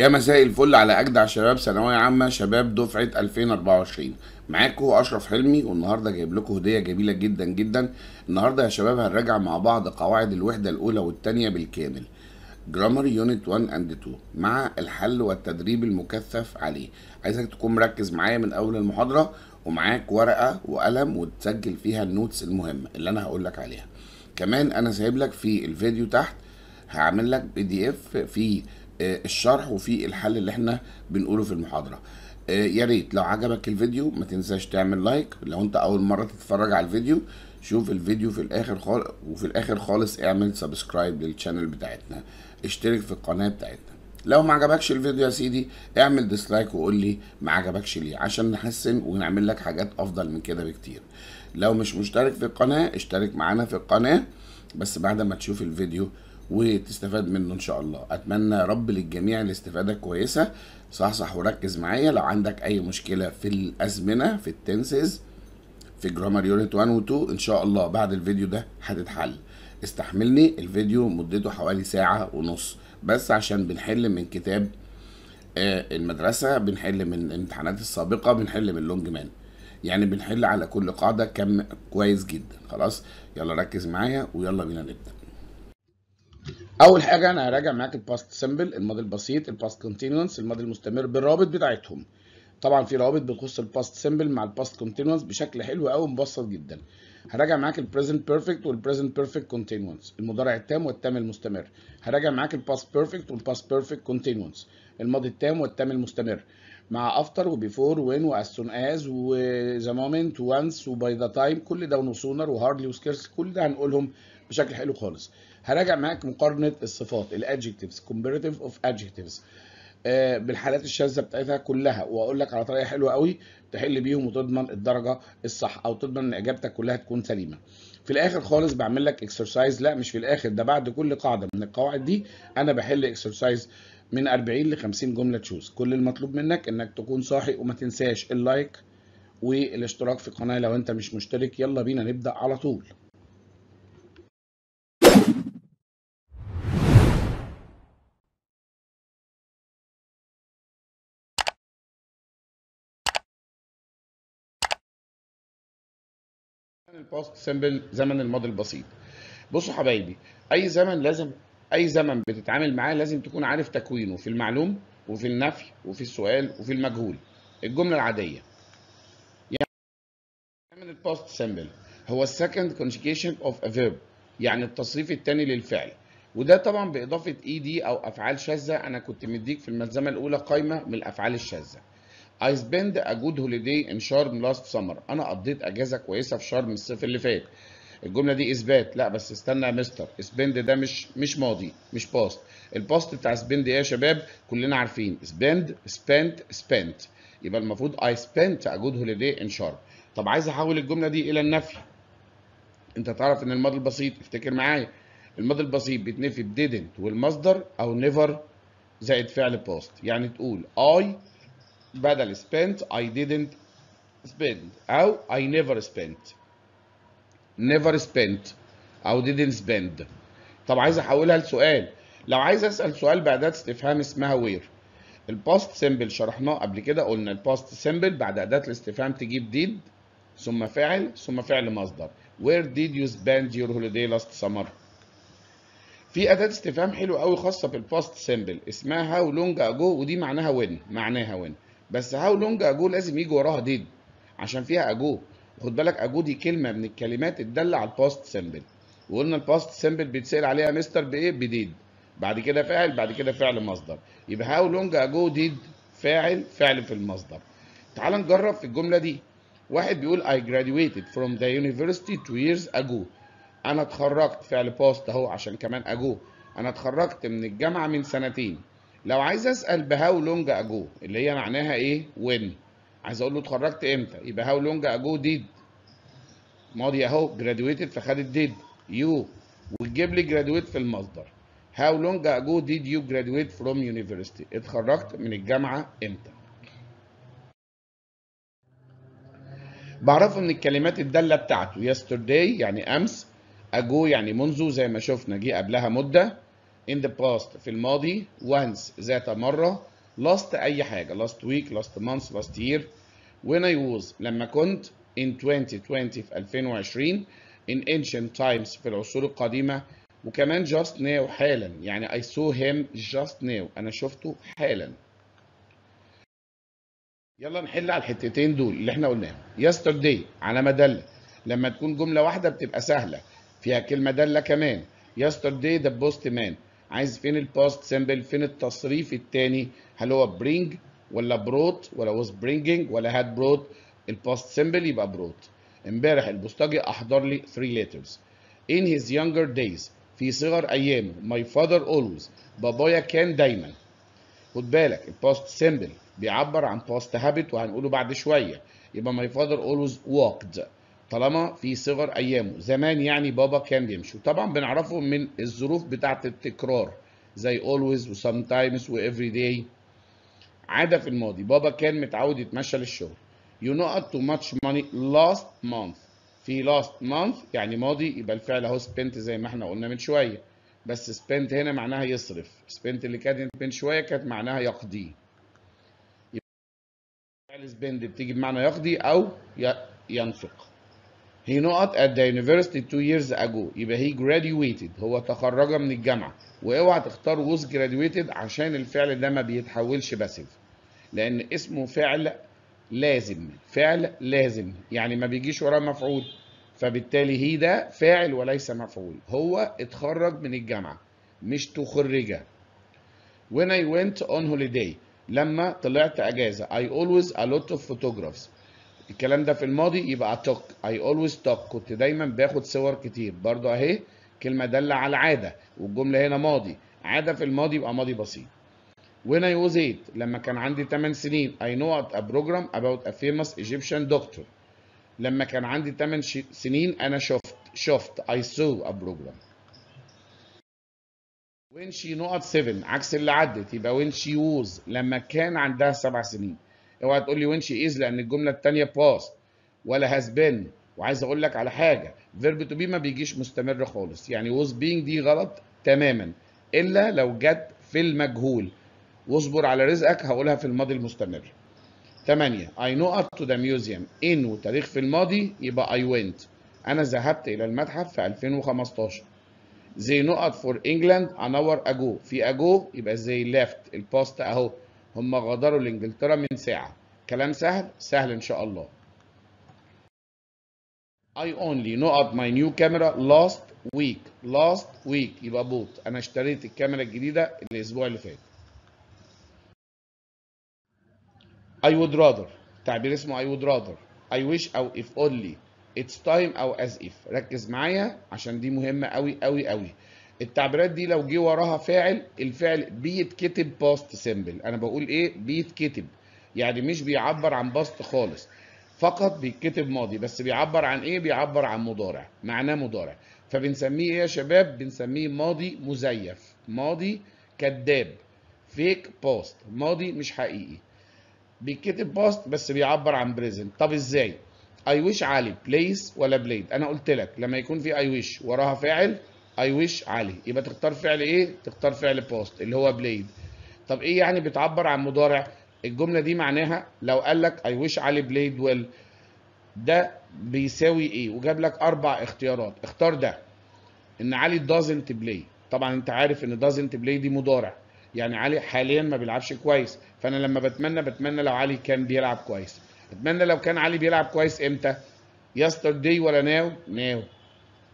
يا مساء الفل على اجدع شباب ثانويه عامه شباب دفعه 2024 معاكم اشرف حلمي والنهارده جايب لكم هديه جميله جدا جدا النهارده يا شباب هنراجع مع بعض قواعد الوحده الاولى والثانيه بالكامل جرامر يونت 1 اند 2 مع الحل والتدريب المكثف عليه عايزك تكون مركز معايا من اول المحاضره ومعاك ورقه وقلم وتسجل فيها النوتس المهمه اللي انا هقول لك عليها كمان انا سايب لك في الفيديو تحت هعمل لك بي دي اف فيه آه، الشرح وفي الحل اللي احنا بنقوله في المحاضره آه، يا ريت لو عجبك الفيديو ما تنساش تعمل لايك لو انت اول مره تتفرج على الفيديو شوف الفيديو في الاخر خالص وفي الاخر خالص اعمل سبسكرايب للشانل بتاعتنا اشترك في القناه بتاعتنا لو ما عجبكش الفيديو يا سيدي اعمل ديسلايك وقول لي ما عجبكش ليه عشان نحسن ونعمل لك حاجات افضل من كده بكتير لو مش مشترك في القناه اشترك معانا في القناه بس بعد ما تشوف الفيديو وتستفاد منه ان شاء الله اتمنى رب للجميع الاستفاده كويسه صح صح وركز معايا لو عندك اي مشكله في الازمنه في التنسز في جرامر يونت 1 و 2 ان شاء الله بعد الفيديو ده هتتحل استحملني الفيديو مدته حوالي ساعه ونص بس عشان بنحل من كتاب آه، المدرسه بنحل من الامتحانات السابقه بنحل من اللونج مان يعني بنحل على كل قاعده كم كويس جدا خلاص يلا ركز معايا ويلا بينا نبدا اول حاجه انا هراجع معاك الباست سيمبل الماضي البسيط الباست كونتينوس الماضي المستمر بالروابط بتاعتهم طبعا في روابط بتخص الباست سيمبل مع الباست كونتينوس بشكل حلو قوي مبسط جدا هراجع معاك البريزنت بيرفكت والبريزنت بيرفكت كونتينوس المضارع التام والتام المستمر هراجع معاك الباست بيرفكت والباست بيرفكت كونتينوس الماضي التام والتام المستمر مع افتر وبيفور وين واسون از وذا مومنت وانس وباي ذا تايم كل ده ونو سونر وهاردلي وسكيرس كل ده هنقولهم بشكل حلو خالص هراجع معاك مقارنه الصفات الادجكتيفز كومبيراتيف اوف ادجكتيفز بالحالات الشاذه بتاعتها كلها واقول لك على طريقه حلوه قوي تحل بيهم وتضمن الدرجه الصح او تضمن ان اجابتك كلها تكون سليمه في الاخر خالص بعمل لك اكسرسايز لا مش في الاخر ده بعد كل قاعده من القواعد دي انا بحل اكسرسايز من 40 ل 50 جمله تشوز كل المطلوب منك انك تكون صاحي وما تنساش اللايك والاشتراك في القناه لو انت مش مشترك يلا بينا نبدا على طول باست سمبل زمن الماضي البسيط بصوا حبايبي اي زمن لازم اي زمن بتتعامل معاه لازم تكون عارف تكوينه في المعلوم وفي النفي وفي السؤال وفي المجهول الجمله العاديه يعني الباست سمبل هو السكند كونجيكيشن اوف ا فيرب يعني التصريف الثاني للفعل وده طبعا باضافه اي e دي او افعال شاذه انا كنت مديك في الملزمه الاولى قائمه من الافعال الشاذه I spent a good holiday in Sharm last summer. أنا قضيت أجازة كويسة في شرم الصيف اللي فات. الجملة دي إثبات، لا بس استنى يا مستر، spend ده مش مش ماضي، مش باست. الباست بتاع spend إيه يا شباب؟ كلنا عارفين spend spent spent. يبقى المفروض I spent a good holiday in Sharm. طب عايز أحول الجملة دي إلى النفي. أنت تعرف إن الماضي البسيط، افتكر معايا. الماضي البسيط بيتنفي بديدنت والمصدر أو نيفر زائد فعل باست، يعني تقول I بدل spent I didn't spend أو I never spent never spent أو didn't spend طب عايز أحولها لسؤال لو عايز أسأل سؤال بأداة استفهام اسمها where الباست سيمبل شرحناه قبل كده قلنا الباست سيمبل بعد أداة الاستفهام تجيب ديد ثم فعل ثم فعل مصدر where did you spend your holiday last summer في أداة استفهام حلوة أوي خاصة بالباست سيمبل اسمها how long ago ودي معناها when معناها when بس هاو لونج اجو لازم يجي وراها ديد عشان فيها اجو خد بالك اجو دي كلمه من الكلمات الداله على الباست سيمبل وقلنا الباست سيمبل بيتسال عليها مستر بايه بديد بعد كده فاعل بعد كده فعل مصدر يبقى هاو لونج اجو ديد فاعل فعل في المصدر تعال نجرب في الجمله دي واحد بيقول I graduated from the university two years ago أنا اتخرجت فعل باست أهو عشان كمان أجو أنا اتخرجت من الجامعة من سنتين لو عايز اسال بهاو لونج اجو اللي هي معناها ايه وين عايز اقول له اتخرجت امتى يبقى هاو لونج اجو ديد ماضي اهو جرادويتد فخدت ديد يو وتجيب لي جرادويت في المصدر هاو لونج اجو ديد يو جرادويت فروم يونيفرستي اتخرجت من الجامعه امتى بعرفه من الكلمات الداله بتاعته يسترداي يعني امس اجو يعني منذ زي ما شفنا جه قبلها مده in the past في الماضي once ذات مرة last أي حاجة last week last month last year when I was لما كنت in 2020 في 2020 in ancient times في العصور القديمة وكمان just now حالا يعني I saw him just now أنا شفته حالا يلا نحل على الحتتين دول اللي احنا قلناهم yesterday على مدلة لما تكون جملة واحدة بتبقى سهلة فيها كلمة دالة كمان yesterday the postman عايز فين الباست سيمبل فين التصريف الثاني هل هو برينج ولا بروت ولا واز برينجينج ولا هاد بروت الباست سيمبل يبقى بروت امبارح البوستاجي احضر لي 3 ليترز in his younger days في صغر ايامه ماي فادر اولويز بابايا كان دايما خد بالك الباست سيمبل بيعبر عن باست هابت وهنقوله بعد شويه يبقى ماي فادر اولويز ووكد طالما في صغر ايامه زمان يعني بابا كان بيمشي وطبعا بنعرفه من الظروف بتاعه التكرار زي اولويز و وافري داي عاده في الماضي بابا كان متعود يتمشى للشغل يو نوت تو ماتش ماني لاست مانث في لاست مانث يعني ماضي يبقى الفعل اهو سبنت زي ما احنا قلنا من شويه بس سبنت هنا معناها يصرف سبنت اللي كانت من شويه كانت معناها يقضي يبقى سبنت بتيجي بمعنى يقضي او ينفق He not at the university two years ago يبقى he graduated هو تخرج من الجامعة واوعى تختار was graduated عشان الفعل ده ما بيتحولش باسيف لأن اسمه فعل لازم فعل لازم يعني ما بيجيش وراه مفعول فبالتالي هي ده فاعل وليس مفعول هو اتخرج من الجامعة مش تخرجة when I went on holiday لما طلعت اجازه I always a lot of photographs الكلام ده في الماضي يبقى took I always took كنت دايما باخد صور كتير برضو اهي كلمة دالة على عادة والجملة هنا ماضي عادة في الماضي يبقى ماضي بسيط When I was 8 لما كان عندي 8 سنين I know at a program about a famous Egyptian doctor لما كان عندي 8 سنين أنا شفت شفت I saw a program When she not 7 عكس اللي عدت يبقى when she was لما كان عندها 7 سنين اوعى تقول لي وين شي از لان الجمله الثانيه باس ولا هاز بين وعايز اقول لك على حاجه فيرب تو بي ما بيجيش مستمر خالص يعني ووز بينج دي غلط تماما الا لو جت في المجهول واصبر على رزقك هقولها في الماضي المستمر 8 اي نو ات تو ذا ميوزيوم ان وتاريخ في الماضي يبقى اي ونت أنا ذهبت إلى المتحف في 2015 زي نقط فور انجلاند انور اجو في اجو يبقى زي ليفت الباست أهو هم غادروا لإنجلترا من ساعة كلام سهل سهل إن شاء الله I only know my new camera last week last week يبقى بوت أنا اشتريت الكاميرا الجديدة الأسبوع اللي فات I would rather تعبير اسمه I would rather I wish أو if only it's time أو as if ركز معايا عشان دي مهمة أوي أوي أوي التعبيرات دي لو جه وراها فاعل الفعل بيتكتب باست سيمبل انا بقول ايه بيتكتب يعني مش بيعبر عن باست خالص فقط بيتكتب ماضي بس بيعبر عن ايه بيعبر عن مضارع معناه مضارع فبنسميه ايه يا شباب بنسميه ماضي مزيف ماضي كذاب فيك باست ماضي مش حقيقي بيتكتب باست بس بيعبر عن بريزنت طب ازاي اي ويش علي بليس ولا بليد انا قلت لك لما يكون في اي ويش وراها فاعل اي ويش علي يبقى تختار فعل ايه تختار فعل باست اللي هو بلايد طب ايه يعني بتعبر عن مضارع الجمله دي معناها لو قال لك اي ويش علي بلايد ويل ده بيساوي ايه وجاب لك اربع اختيارات اختار ده ان علي دازنت بلاي طبعا انت عارف ان دازنت بلاي دي مضارع يعني علي حاليا ما بيلعبش كويس فانا لما بتمنى بتمنى لو علي كان بيلعب كويس اتمنى لو كان علي بيلعب كويس امتى yesterday ولا now now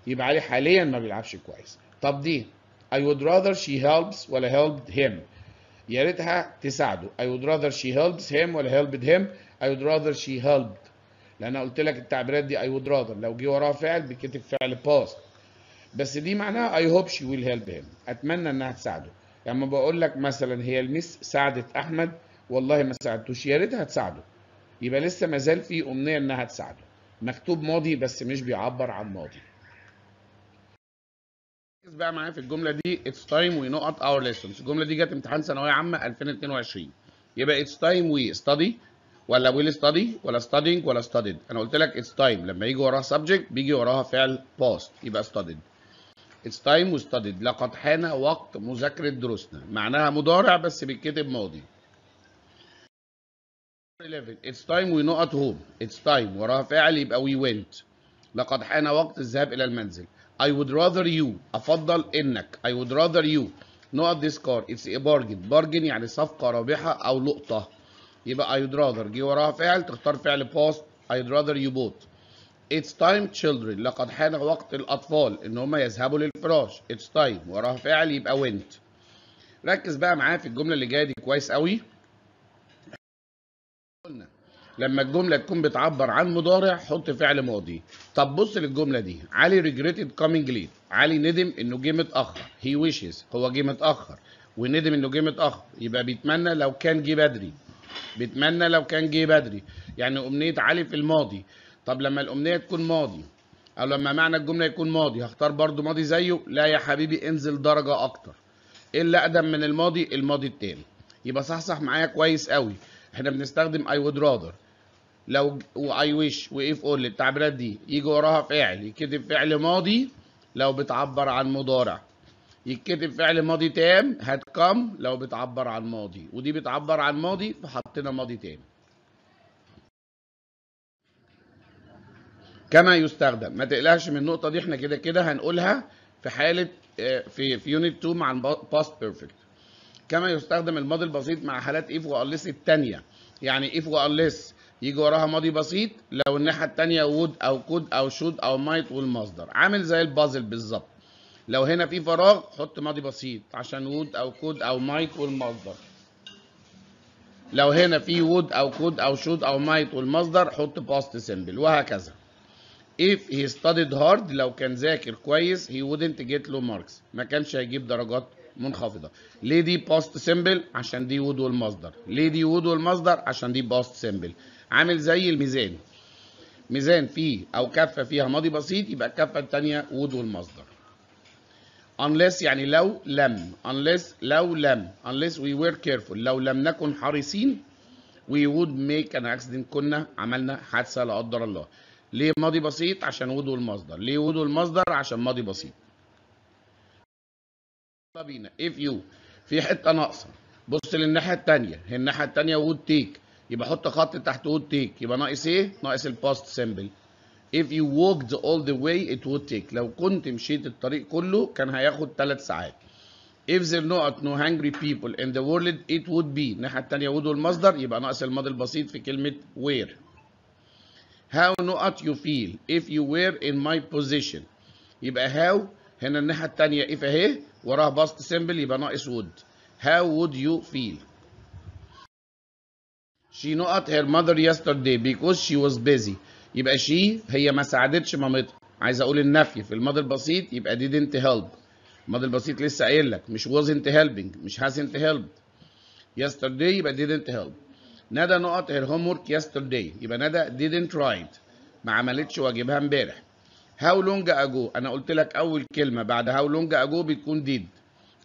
يبقى عليه حاليا ما بيلعبش كويس طب دي I would rather she helps ولا helped him يا ريتها تساعده I would rather she helps him ولا helped him I would rather she helped لأن أنا قلت لك التعبيرات دي I would rather لو جه وراها فعل بيتكتب فعل past بس دي معناها I hope she will help him أتمنى إنها تساعده لما يعني بقول لك مثلا هي المس ساعدت أحمد والله ما ساعدتوش يا ريتها تساعده يبقى لسه ما زال في أمنية إنها تساعده مكتوب ماضي بس مش بيعبر عن ماضي ركز بقى معايا في الجمله دي اتس تايم وي نقط اور ليسنز الجمله دي جت امتحان ثانويه عامه 2022 يبقى اتس تايم وي ستادي ولا ويل ستادي ولا ستادينج ولا ستاديد انا قلت لك اتس تايم لما يجي وراها سبجكت بيجي وراها فعل باست يبقى ستاديد اتس تايم وستاديد لقد حان وقت مذاكره دروسنا معناها مضارع بس بيتكتب ماضي 11 اتس تايم وي نقط هوم اتس تايم وراها فعل يبقى وي we لقد حان وقت الذهاب الى المنزل I would rather you أفضل إنك I would rather you not this car it's a bargain bargain يعني صفقة رابحة أو لقطة يبقى I would rather جه وراها فعل تختار فعل past I would rather you both It's time children لقد حان وقت الأطفال إن هما يذهبوا للفراش It's time وراها فعل يبقى went ركز بقى معايا في الجملة اللي جاية دي كويس قوي قلنا لما الجمله تكون بتعبر عن مضارع حط فعل ماضي طب بص للجمله دي علي ريجريتد كامينج ليت علي ندم انه جه متاخر هي ويشز هو جه متاخر وندم انه جه متاخر يبقى بيتمنى لو كان جه بدري بيتمنى لو كان جه بدري يعني امنيه علي في الماضي طب لما الامنيه تكون ماضي او لما معنى الجمله يكون ماضي هختار برضو ماضي زيه لا يا حبيبي انزل درجه اكتر ايه اللي اقدم من الماضي الماضي التاني يبقى صحصح معايا كويس قوي احنا بنستخدم اي وود رادر لو واي ويش وايف اول التعبيرات دي يجي وراها فعل يتكتب فعل ماضي لو بتعبر عن مضارع يتكتب فعل ماضي تام هات كم لو بتعبر عن ماضي ودي بتعبر عن ماضي فحطينا ماضي تام كما يستخدم ما تقلقش من النقطه دي احنا كده كده هنقولها في حاله آه، في في يونت 2 مع الباست بيرفكت كما يستخدم الماضي البسيط مع حالات اف والليس الثانيه يعني اف والليس يجي وراها ماضي بسيط لو الناحيه الثانيه وود او كود او شود او مايت والمصدر عامل زي البازل بالظبط لو هنا في فراغ حط ماضي بسيط عشان وود او كود او مايت والمصدر لو هنا في وود او كود او شود او مايت والمصدر حط باست سيمبل وهكذا if he studied hard لو كان ذاكر كويس he wouldn't get low marks ما كانش هيجيب درجات منخفضه ليه دي باست سيمبل عشان دي وود والمصدر ليه دي وود والمصدر عشان دي باست سيمبل عامل زي الميزان ميزان فيه او كفه فيها ماضي بسيط يبقى الكفه الثانيه وود والمصدر unless يعني لو لم unless لو لم unless we were careful لو لم نكن حريصين we would make an accident كنا عملنا حادثه لا قدر الله ليه ماضي بسيط عشان وود والمصدر ليه وود والمصدر عشان ماضي بسيط يلا بينا if you في حته ناقصه بص للناحيه الثانيه الناحيه الثانيه would take يبقى حط خط تحت would take يبقى ناقص ايه؟ ناقص الباست سيمبل if you walked all the way it would take لو كنت مشيت الطريق كله كان هياخد ثلاث ساعات if there not no hungry people in the world it would be الناحيه التانية would والمصدر يبقى ناقص الماضي البسيط في كلمه where how not you feel if you were in my position يبقى how هنا الناحيه التانية if اهي وراه باست سيمبل يبقى ناقص would how would you feel she not her mother yesterday because she was busy يبقى she هي ما ساعدتش مامتها عايز اقول النفي في الماضي البسيط يبقى didn't help الماضي البسيط لسه قايل لك مش wasn't helping مش hasn't helped yesterday يبقى didn't help ندى نقط her homework yesterday يبقى ندى didn't write ما عملتش واجبها امبارح How long ago انا قلت لك اول كلمه بعد how long ago بتكون did.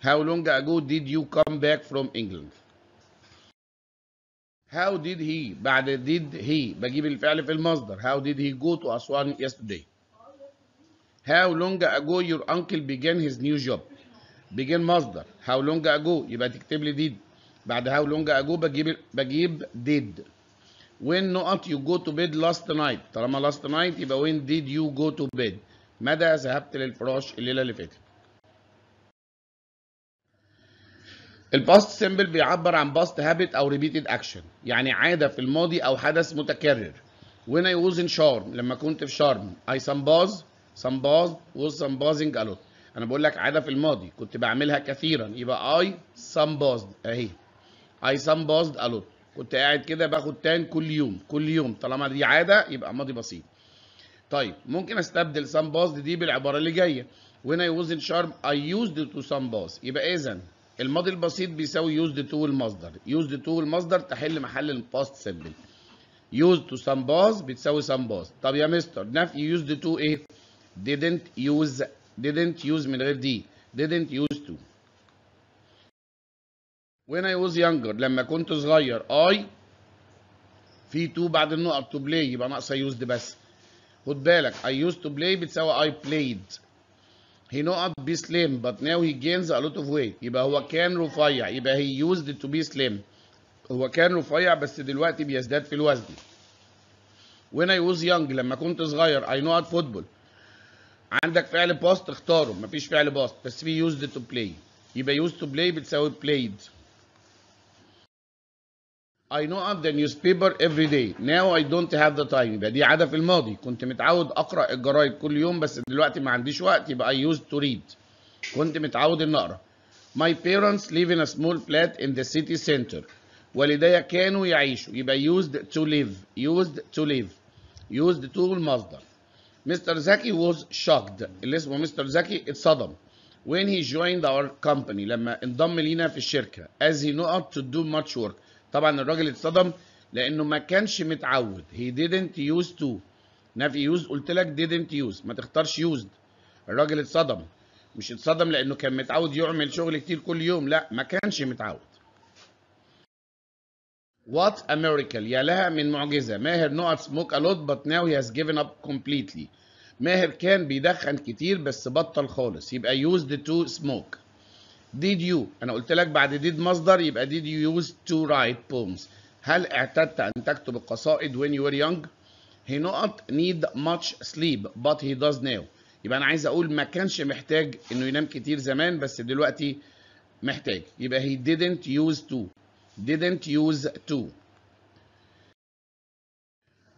How long ago did you come back from England؟ How did he بعد did he بجيب الفعل في المصدر How did he go to Aswan yesterday How long ago your uncle began his new job Begin مصدر How long ago يبقى تكتب لي did بعد how long ago بجيب بجيب did When not you go to bed last night طالما last night يبقى when did you go to bed مدى ذهبت للفراش الليلة اللي فاتت الباست سيمبل بيعبر عن باست هابت او ريبيتد اكشن يعني عاده في الماضي او حدث متكرر when I ووز ان شارم لما كنت في شرم I sambaz sambaz was sambazing a الوت انا بقول لك عاده في الماضي كنت بعملها كثيرا يبقى I sambazed اهي I sambazed a الوت كنت قاعد كده باخد تان كل يوم كل يوم طالما دي عاده يبقى ماضي بسيط طيب ممكن استبدل sambazed دي بالعباره اللي جايه when I was in Sharm I used to sambaz يبقى اذا الماضي البسيط بيساوي يوزد تو المصدر يوزد تو المصدر تحل محل الباست سيمبل يوز تو سام باز بتساوي سام باز طب يا مستر نفي يوزد تو ايه didn't use didn't use من غير دي didn't use to when I was younger لما كنت صغير I في تو بعد النقط تو بلاي يبقى ناقصه يوزد بس خد بالك I used to play بتساوي I played He not be slim, but now he gains a lot of weight. يبقى هو كان رفيع. يبقى he used to be slim. هو كان رفيع بس دلوقتي بيزداد في الوزن. When I was young لما كنت صغير I know at football. عندك فعل باست اختاره مفيش فعل باست بس في used to play. يبقى used to play بتساوي played. I know of the newspaper every day now I don't have the time يبقى دي عادة في الماضي كنت متعود أقرأ الجرايد كل يوم بس دلوقتي ما عنديش وقت يبقى I used to read كنت متعود إن أقرأ My parents live in a small flat in the city center والدي كانوا يعيشوا يبقى used to live used to live used to المصدر Mr. Zaki was shocked اللي اسمه مستر زكي اتصدم when he joined our company لما انضم لينا في الشركة as he not to do much work طبعا الراجل اتصدم لانه ما كانش متعود هي didn't use to نفي يوز قلت لك didn't use ما تختارش used الراجل اتصدم مش اتصدم لانه كان متعود يعمل شغل كتير كل يوم لا ما كانش متعود What a miracle يا لها من معجزة ماهر نقط سموك a lot but now he has given up completely ماهر كان بيدخن كتير بس بطل خالص يبقى used to smoke did you انا قلت لك بعد did مصدر يبقى did you used to write poems هل اعتدت ان تكتب القصائد when you were young he not need much sleep but he does now يبقى انا عايز اقول ما كانش محتاج انه ينام كتير زمان بس دلوقتي محتاج يبقى he didn't use to didn't use to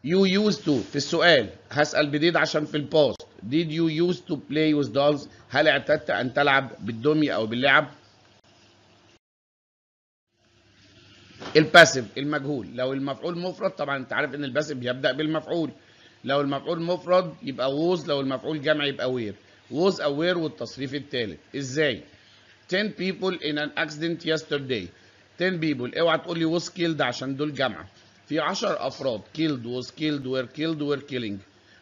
you used to في السؤال هسأل بديد عشان في الباست Did you used to play with dolls هل اعتدت أن تلعب بالدمية أو باللعب الباسيف المجهول لو المفعول مفرد طبعا انت عارف ان الباسيف بيبدا بالمفعول لو المفعول مفرد يبقى ووز لو المفعول جمع يبقى وير ووز او وير والتصريف الثالث ازاي 10 people in an accident yesterday 10 people اوعى تقول لي was killed عشان دول جمعه في 10 افراد killed was killed were killed were killing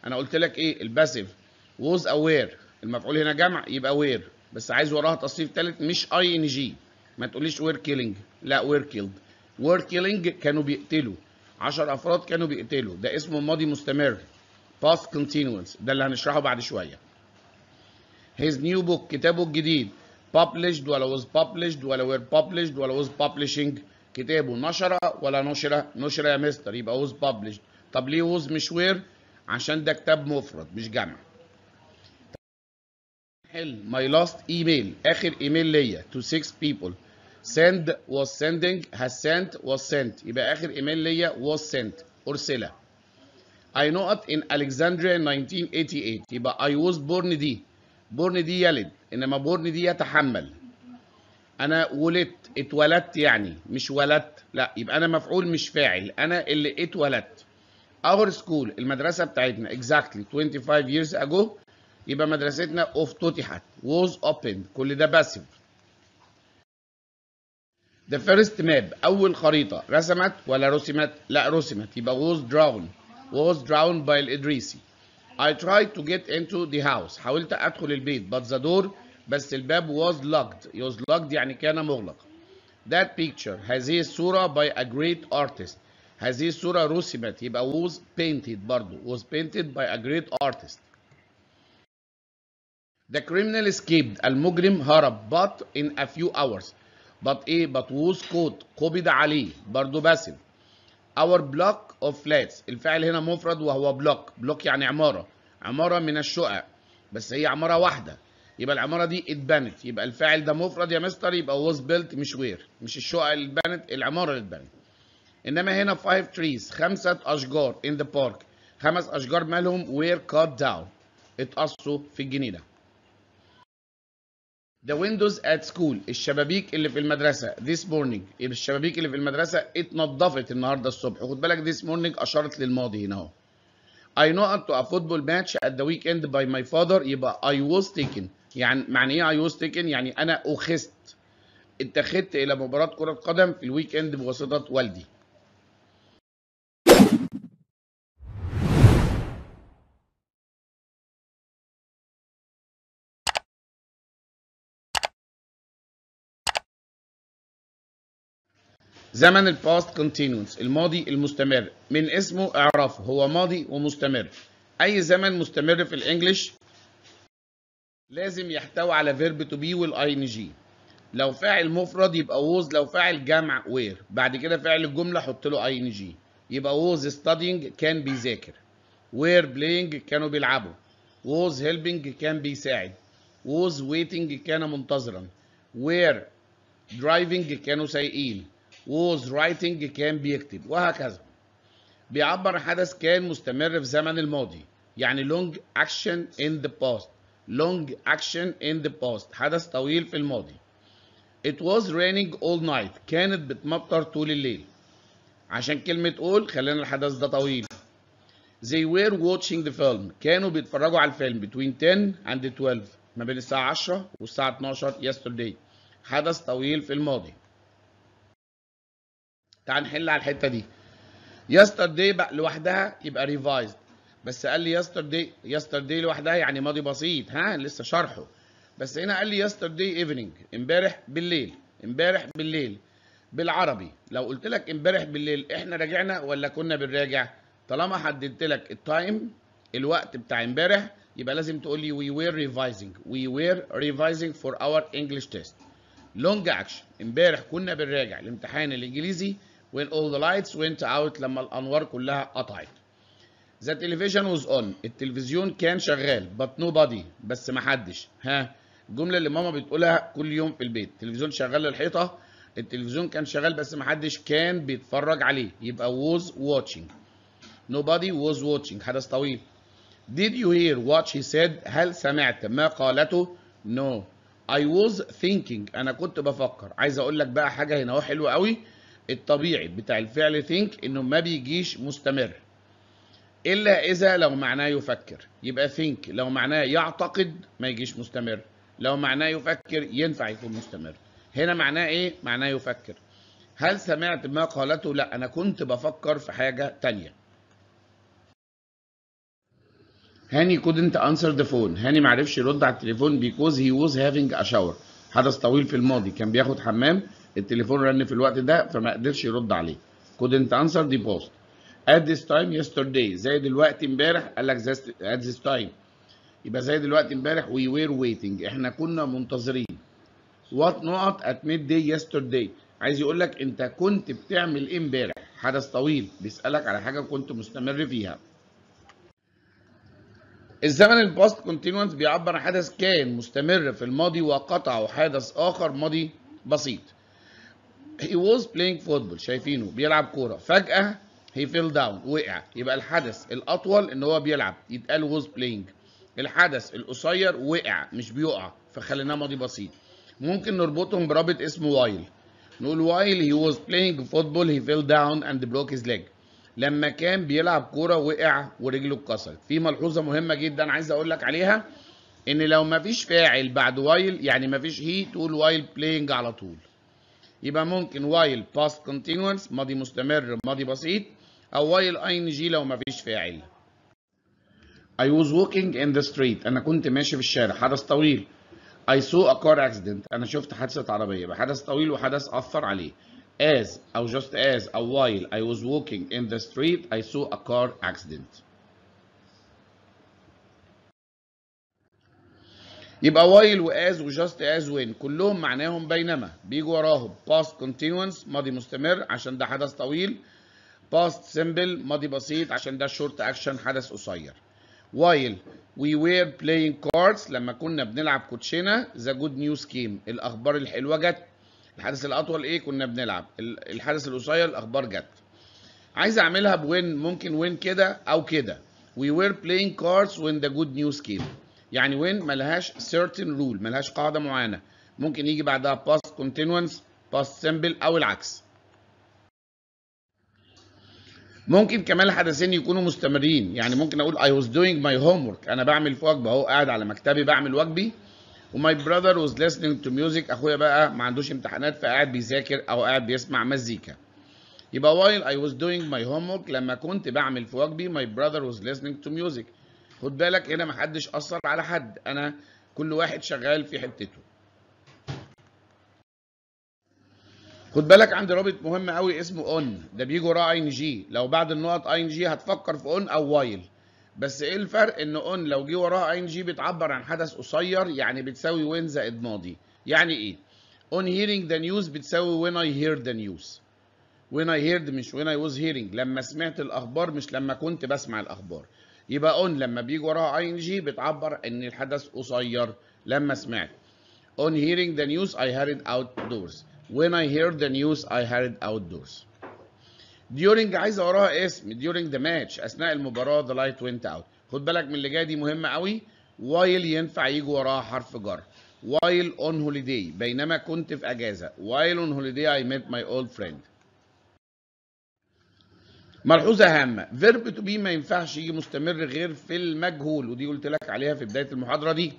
انا قلت لك ايه الباسيف was aware المفعول هنا جمع يبقى وير بس عايز وراها تصريف ثالث مش اي ان جي ما تقوليش وير كيلينج لا وير كيلد وير كيلينج كانوا بيقتلوا 10 افراد كانوا بيقتلوا ده اسمه ماضي مستمر past continuous ده اللي هنشرحه بعد شويه his new book كتابه الجديد published ولا was published ولا were published ولا was publishing كتابه نشر ولا نشر نشر يا مستر يبقى was published طب ليه was مش were عشان ده كتاب مفرد مش جمع حل my last email اخر ايميل ليا to six people send was sending has sent was sent يبقى اخر ايميل ليا was sent ارسل I know it in Alexandria in 1988 يبقى I was born دي born دي يلد انما born دي يتحمل انا ولدت اتولدت يعني مش ولدت لا يبقى انا مفعول مش فاعل انا اللي اتولدت our school المدرسه بتاعتنا exactly 25 years ago يبقى مدرستنا افتتحت was opened كل ده باسيف The first map أول خريطة رسمت ولا رسمت؟ لا رسمت يبقى was drawn was drawn by الإدريسي I tried to get into the house حاولت أدخل البيت but the door بس الباب was locked it was locked يعني كان مغلق That picture هذه الصورة by a great artist هذه الصورة رسمت يبقى was painted برضو was painted by a great artist The criminal escaped. المجرم هرب. But in a few hours. But ايه؟ But was caught. قبض عليه. برضه باسل. Our block of flats. الفعل هنا مفرد وهو block. block يعني عمارة. عمارة من الشقق. بس هي عمارة واحدة. يبقى العمارة دي اتبنت. يبقى الفاعل ده مفرد يا مستر يبقى was built مش where. مش الشقق اللي اتبنت العمارة اللي اتبنت. انما هنا 5 trees خمسة أشجار in the park. خمس أشجار مالهم were cut down. اتقصوا في الجنينة. The windows at school الشبابيك اللي في المدرسة this morning الشبابيك اللي في المدرسة اتنضفت النهاردة الصبح خد بالك this morning أشارت للماضي هنا أهو I know to a football match at the weekend by my father يبقى I was taken يعني معنى إيه I was taken يعني أنا أخذت اتخذت إلى مباراة كرة قدم في الويك إند بواسطة والدي زمن الباست كونتينوس الماضي المستمر من اسمه اعرفه هو ماضي ومستمر اي زمن مستمر في الانجليش لازم يحتوي على فيرب تو بي والاي ان جي لو فاعل مفرد يبقى ووز لو فاعل جمع وير بعد كده فاعل الجمله حط له اي ان جي يبقى ووز ستادينج كان بيذاكر وير بلاينج كانوا بيلعبوا ووز هيلبينج كان بيساعد ووز ويتنج كان منتظرا وير درايفنج كانوا سايقين was writing كان بيكتب وهكذا بيعبر حدث كان مستمر في زمن الماضي يعني long action in the past long action in the past حدث طويل في الماضي it was raining all night كانت بتمطر طول الليل عشان كلمة all خلينا الحدث ده طويل they were watching the film كانوا بيتفرجوا على الفيلم between 10 and 12 ما بين الساعة 10 والساعة 12 yesterday حدث طويل في الماضي تعال نحل على الحته دي يسترداي بقى لوحدها يبقى ريفايزد بس قال لي يسترداي يسترداي لوحدها يعني ماضي بسيط ها لسه شرحه بس هنا قال لي يسترداي ايفنينج امبارح بالليل امبارح بالليل بالعربي لو قلت لك امبارح بالليل احنا راجعنا ولا كنا بنراجع طالما حددت لك التايم الوقت بتاع امبارح يبقى لازم تقول لي وي وير ريفايزنج وي وير ريفايزنج فور اور انجلش تيست لونج اكشن امبارح كنا بنراجع الامتحان الانجليزي when all the lights went out لما الأنوار كلها قطعت the television was on التلفزيون كان شغال but nobody بس ما حدش ها الجملة اللي ماما بتقولها كل يوم في البيت التلفزيون شغال للحيطة التلفزيون كان شغال بس ما حدش كان بيتفرج عليه يبقى was watching nobody was watching حدث طويل did you hear what she said هل سمعت ما قالته no I was thinking أنا كنت بفكر عايز أقول لك بقى حاجة هنا أهو حلوة قوي الطبيعي بتاع الفعل think انه ما بيجيش مستمر الا اذا لو معناه يفكر يبقى think لو معناه يعتقد ما يجيش مستمر لو معناه يفكر ينفع يكون مستمر هنا معناه ايه معناه يفكر هل سمعت ما قالته لا انا كنت بفكر في حاجه تانية هاني couldn't answer the phone هاني معرفش يرد على التليفون because he was having a shower حدث طويل في الماضي كان بياخد حمام التليفون رن في الوقت ده فما قدرش يرد عليه couldn't answer the post at this time yesterday زي دلوقتي امبارح قال لك at this time يبقى زي دلوقتي امبارح we were waiting احنا كنا منتظرين what not at midday yesterday عايز يقول لك انت كنت بتعمل ايه امبارح حدث طويل بيسالك على حاجه كنت مستمر فيها الزمن الباست كونتينوس بيعبر عن حدث كان مستمر في الماضي وقطعه حدث اخر ماضي بسيط he was playing football شايفينه بيلعب كوره فجاه he fell down وقع يبقى الحدث الاطول ان هو بيلعب يتقال was playing الحدث القصير وقع مش بيقع فخليناه ماضي بسيط ممكن نربطهم برابط اسمه وايل نقول وايل هي was بلاينج فوتبول هي فيل داون اند بلوك هيز ليج لما كان بيلعب كوره وقع ورجله اتكسرت في ملحوظه مهمه جدا عايز اقول لك عليها ان لو مفيش فاعل بعد وايل يعني مفيش he تقول وايل بلاينج على طول يبقى ممكن while past continuous ماضي مستمر ماضي بسيط أو while جي لو ما فيش فاعل. I was walking in the street أنا كنت ماشي في الشارع حدث طويل. I saw a car accident أنا شفت حادثة عربية حدث طويل وحدث أثر عليه. As أو just as أو while I was walking in the street I saw a car accident. يبقى وايل واز وجاست از وين كلهم معناهم بينما بيجوا وراهم باست كونتينوس ماضي مستمر عشان ده حدث طويل باست سمبل ماضي بسيط عشان ده شورت اكشن حدث قصير وايل وي وير بلاينج كاردز لما كنا بنلعب كوتشينه ذا جود نيوز كيم الاخبار الحلوه جت الحدث الاطول ايه كنا بنلعب الحدث القصير الاخبار جت عايز اعملها بوين ممكن وين كده او كده وي وير بلاينج كاردز وين ذا جود نيوز كيم يعني وين ملهاش certain rule ملهاش قاعده معينه ممكن يجي بعدها past continuous past simple او العكس ممكن كمان الحدثين يكونوا مستمرين يعني ممكن اقول I was doing my homework انا بعمل في وجبه اهو قاعد على مكتبي بعمل وجبي وماي براذر واز listening تو ميوزك اخويا بقى ما عندوش امتحانات فقاعد بيذاكر او قاعد بيسمع مزيكا يبقى اي واز دوينج ماي هوم homework لما كنت بعمل في واجبي ماي براذر واز listening تو ميوزك خد بالك هنا محدش أثر على حد أنا كل واحد شغال في حتته خد بالك عندي رابط مهم قوي اسمه اون ده بيجي وراه اي ان جي لو بعد النقط اي ان جي هتفكر في اون او وايل بس ايه الفرق ان اون لو جه وراه اي ان جي بتعبر عن حدث قصير يعني بتساوي وين زائد ماضي يعني ايه اون هيرنج ذا نيوز بتساوي وين اي هير ذا نيوز وين اي هيرد مش وين اي واز هيرنج لما سمعت الاخبار مش لما كنت بسمع الاخبار يبقى اون لما بيجي وراها اي ان جي بتعبر ان الحدث قصير لما سمعت اون هيرينج ذا نيوز اي هيرد اوت دورز وين اي هيرد ذا نيوز اي هيرد اوت دورز ديورينج عايزه وراها اسم ديورينج ذا ماتش اثناء المباراه ذا لايت وينت اوت خد بالك من اللي جاي دي مهمه قوي وايل ينفع يجي وراها حرف جر وايل اون هوليداي بينما كنت في اجازه وايل اون هوليداي اي ميت ماي اولد فريند ملحوظة هامة فيرب تو بي ما ينفعش يجي مستمر غير في المجهول ودي قلت لك عليها في بداية المحاضرة دي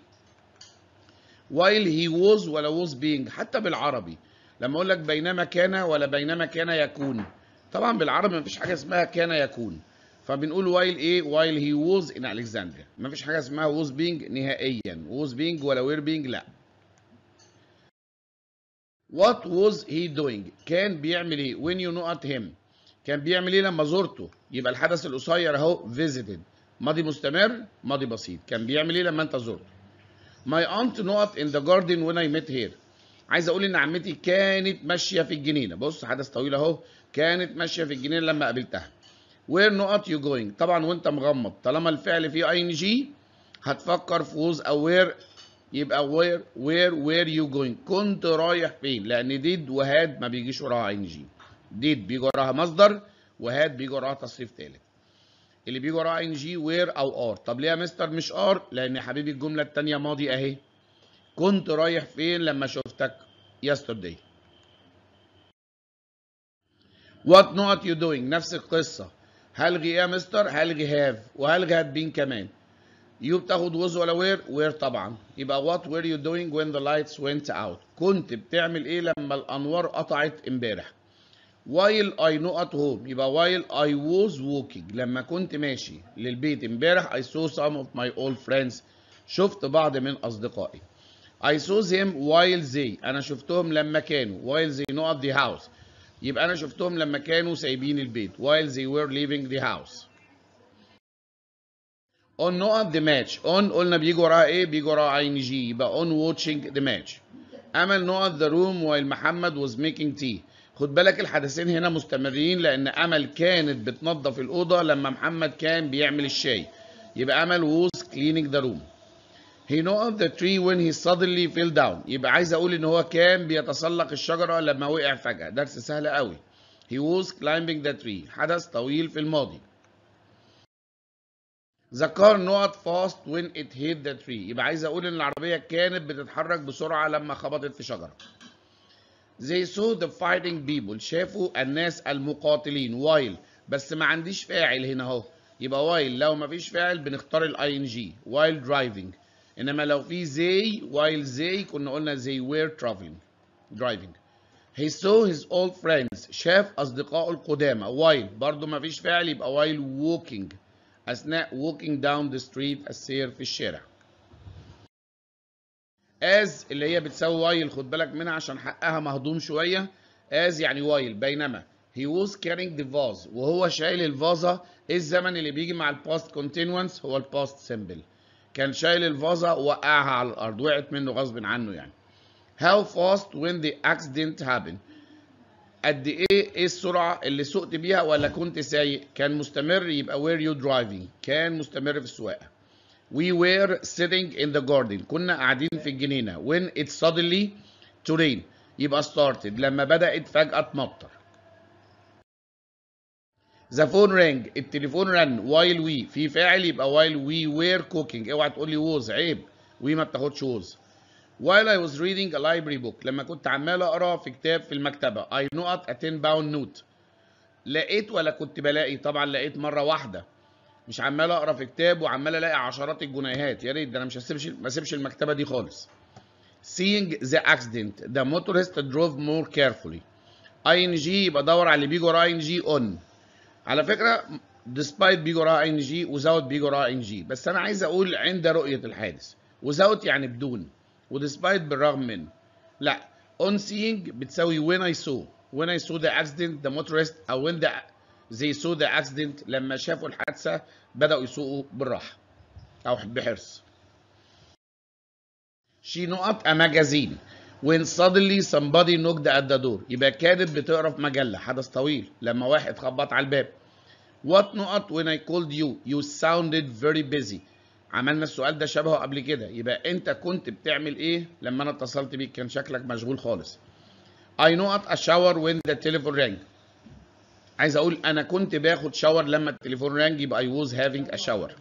وايل هي ووز ولا ووز بينج حتى بالعربي لما اقول لك بينما كان ولا بينما كان يكون طبعا بالعربي ما فيش حاجة اسمها كان يكون فبنقول وايل ايه وايل هي ووز ان ما فيش حاجة اسمها ووز بينج نهائيا ووز بينج ولا وير بينج لا What was he doing? كان بيعمل ايه؟ When you know at him. كان بيعمل ايه لما زرته يبقى الحدث القصير اهو فيزيتد ماضي مستمر ماضي بسيط كان بيعمل ايه لما انت زرته ماي aunt نقط ان ذا جاردن وين اي ميت هير عايز اقول ان عمتي كانت ماشيه في الجنينه بص حدث طويل اهو كانت ماشيه في الجنينه لما قابلتها وير نقط يو جوينج طبعا وانت مغمض طالما الفعل فيه اي ان جي هتفكر في ووز او وير يبقى وير وير وير يو جوينج كنت رايح فين لان ديد وهاد ما بيجيش وراها اي ان جي ديت بيجي وراها مصدر وهات بيجي وراها تصريف ثالث اللي بيجي وراها ان جي وير او ار طب ليه يا مستر مش ار لان يا حبيبي الجمله الثانيه ماضي اهي كنت رايح فين لما شفتك يسترداي وات نوت يو دوينج نفس القصه هلغي إيه يا مستر هلغي هاف وهلغي هاد بين كمان يو بتاخد وز ولا وير وير طبعا يبقى وات وير يو دوينج وين ذا لايتس وينت اوت كنت بتعمل ايه لما الانوار قطعت امبارح while I know at home يبقى while I was walking لما كنت ماشي للبيت امبارح I saw some of my old friends شفت بعض من أصدقائي I saw them while they أنا شفتهم لما كانوا while they know at the house يبقى أنا شفتهم لما كانوا سايبين البيت while they were leaving the house on know at the match on قلنا بيجي وراها إيه بيجي وراها عين جي يبقى on watching the match أمل know at the room while محمد was making tea خد بالك الحدثين هنا مستمرين لان امل كانت بتنظف الاوضه لما محمد كان بيعمل الشاي يبقى امل was cleaning the room he knocked the tree when he suddenly fell down يبقى عايز اقول ان هو كان بيتسلق الشجره لما وقع فجاه درس سهل قوي he was climbing the tree حدث طويل في الماضي the car not fast when it hit the tree يبقى عايز اقول ان العربيه كانت بتتحرك بسرعه لما خبطت في شجره They saw the fighting people شافوا الناس المقاتلين while بس ما عنديش فاعل هنا اهو يبقى while لو ما فيش فاعل بنختار الاي ان جي while driving انما لو في they while they كنا قلنا they were traveling driving he saw his old friends شاف اصدقائه القدامى while برضه ما فيش فاعل يبقى while walking اثناء walking down the street السير في الشارع از اللي هي بتساوي وايل خد بالك منها عشان حقها مهضوم شويه از يعني وايل بينما هي ووز كارينج ذا فاز وهو شايل الفازة ايه الزمن اللي بيجي مع الباست كونتينوانس هو الباست سيمبل كان شايل الفازة وقعها على الأرض وقعت منه غصب عنه يعني هاو فاست وين ذا اكسيدنت هابن قد ايه ايه السرعة اللي سقت بيها ولا كنت سايق كان مستمر يبقى وير يو درايفنج كان مستمر في السواقة we were sitting in the garden كنا قاعدين في الجنينه when it suddenly to rain يبقى started لما بدات فجاه تمطر the phone rang التليفون رن while we في فاعل يبقى while we were cooking اوعى تقول لي was عيب we ما بتاخدش was while I was reading a library book لما كنت عمال اقرا في كتاب في المكتبه I not a 10 pound note لقيت ولا كنت بلاقي طبعا لقيت مره واحده مش عمال اقرا في كتاب وعمال الاقي عشرات الجنيهات يا ريت ده انا مش هسيبش ما اسيبش المكتبه دي خالص seeing the accident the motorist drove more carefully اي ان جي يبقى دور على اللي بيجي وراه اي ان جي اون على فكره despite بيجي وراه اي ان جي without بيجي وراه اي ان جي بس انا عايز اقول عند رؤيه الحادث without يعني بدون وديسبايت بالرغم من لا on seeing بتساوي when I saw when I saw the accident the motorist او when the زي سودا اكسيدنت لما شافوا الحادثه بداوا يسوقوا بالراحه او بحرص شي نقط ماجازين when suddenly somebody knocked at the door يبقى كانت بتقرا في مجله حدث طويل لما واحد خبط على الباب what نقط when I called you you sounded very busy عملنا السؤال ده شبهه قبل كده يبقى انت كنت بتعمل ايه لما انا اتصلت بيك كان شكلك مشغول خالص I know at a shower when the telephone rang عايز اقول انا كنت باخد شاور لما التليفون رانج يبقى اي ووز هافينج ا شاور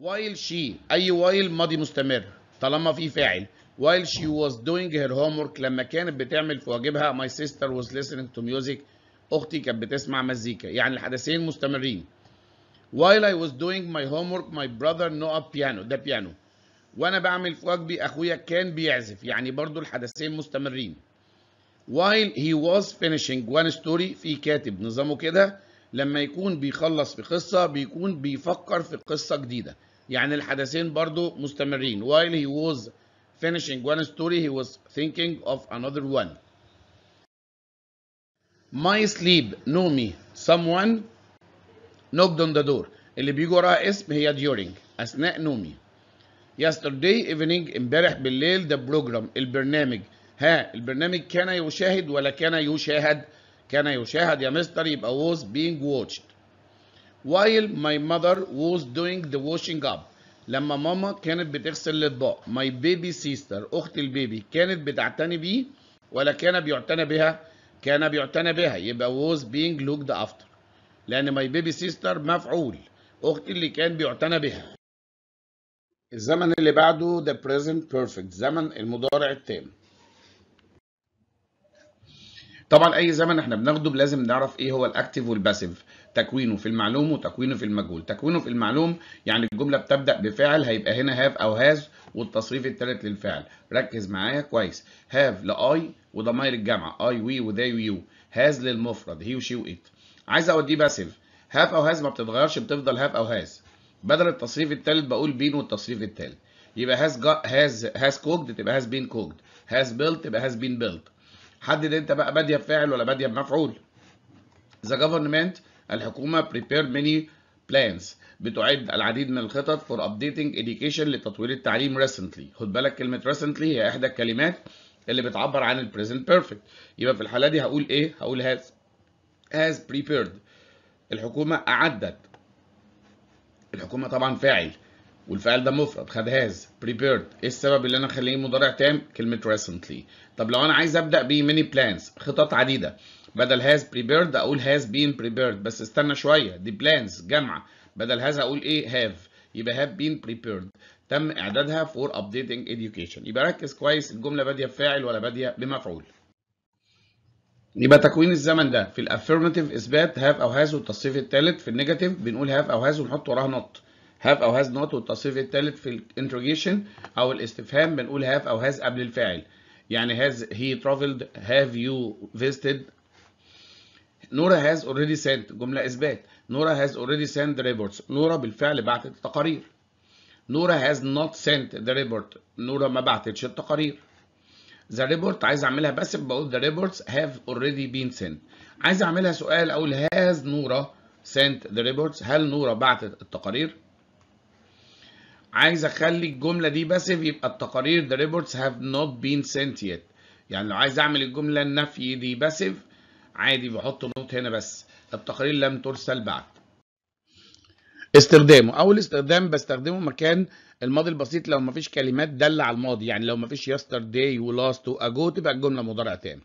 وايل شي اي وايل ماضي مستمر طالما في فاعل وايل شي واز دوينج هير homework لما كانت بتعمل في واجبها ماي سيستر واز listening تو ميوزك اختي كانت بتسمع مزيكا يعني الحدثين مستمرين while I was doing my homework my brother نو a piano ده بيانو وانا بعمل في واجبي اخويا كان بيعزف يعني برضو الحدثين مستمرين while he was finishing one story في كاتب نظامه كده لما يكون بيخلص في قصة بيكون بيفكر في قصة جديدة يعني الحدثين برضو مستمرين while he was finishing one story he was thinking of another one my sleep نومي someone knocked on the door اللي بيجي وراها اسم هي during أثناء نومي yesterday evening امبارح بالليل the program البرنامج ها البرنامج كان يشاهد ولا كان يشاهد كان يشاهد يا مستر يبقى was being watched while my mother was doing the washing up لما ماما كانت بتغسل الاطباق my baby sister اخت البيبي كانت بتعتني بيه ولا كان بيعتنى بها كان بيعتنى بها يبقى was being looked after لان my baby sister مفعول اختي اللي كان بيعتنى بها الزمن اللي بعده the present perfect زمن المضارع التام طبعا اي زمن احنا بناخده لازم نعرف ايه هو الاكتيف والباسيف تكوينه في المعلوم وتكوينه في المجهول تكوينه في المعلوم يعني الجمله بتبدا بفعل هيبقى هنا هاف او هاز والتصريف الثالث للفعل ركز معايا كويس هاف لاي وضمائر الجامعه اي وي وذي ويو هاز للمفرد هي وشي وات عايز اوديه باسيف هاف او هاز ما بتتغيرش بتفضل هاف او هاز بدل التصريف الثالث بقول بين والتصريف الثالث يبقى هاز هاز هاز كوكد تبقى هاز بين كوكد هاز بيلت تبقى هاز بين بيلت حدد انت بقى باديه بفاعل ولا باديه بمفعول ذا government الحكومه prepared many plans بتعد العديد من الخطط for updating education لتطوير التعليم recently خد بالك كلمه recently هي احدى الكلمات اللي بتعبر عن present perfect يبقى في الحاله دي هقول ايه هقول has has prepared الحكومه اعدت الحكومه طبعا فاعل والفعل ده مفرد خد هاز prepared ايه السبب اللي انا خليه مضارع تام كلمه recently طب لو انا عايز ابدا ب many plans خطط عديده بدل هاز prepared اقول هاز been prepared بس استنى شويه دي plans جمع بدل هاز اقول ايه هاف يبقى هاف been prepared تم اعدادها for updating education يبقى ركز كويس الجمله باديه بفاعل ولا باديه بمفعول يبقى تكوين الزمن ده في الافيرماتيف اثبات هاف او هاز والتصريف الثالث في النيجاتيف بنقول هاف او هاز ونحط وراها نوت هاف او هاز نوت والتصريف الثالث في الانتروجيشن او الاستفهام بنقول هاف او هاز قبل الفاعل يعني هاز هي ترافلد هاف يو فيستد نورا هاز اوريدي سنت جمله اثبات نورا هاز اوريدي سنت ريبورتس نورا بالفعل بعتت التقارير نورا هاز نوت سنت ذا ريبورت نورا ما بعتتش التقارير ذا ريبورت عايز اعملها بس بقول ذا ريبورتس هاف اوريدي بين سنت عايز اعملها سؤال اقول هاز نورا سنت ذا ريبورتس هل نورا بعتت التقارير عايز اخلي الجمله دي باسيف يبقى التقارير the reports have not been sent yet يعني لو عايز اعمل الجمله النفي دي باسيف عادي بحط نوت هنا بس التقارير لم ترسل بعد استخدامه اول استخدام بستخدمه مكان الماضي البسيط لو مفيش كلمات داله على الماضي يعني لو مفيش yesterday و ago تبقى الجمله مضارع تام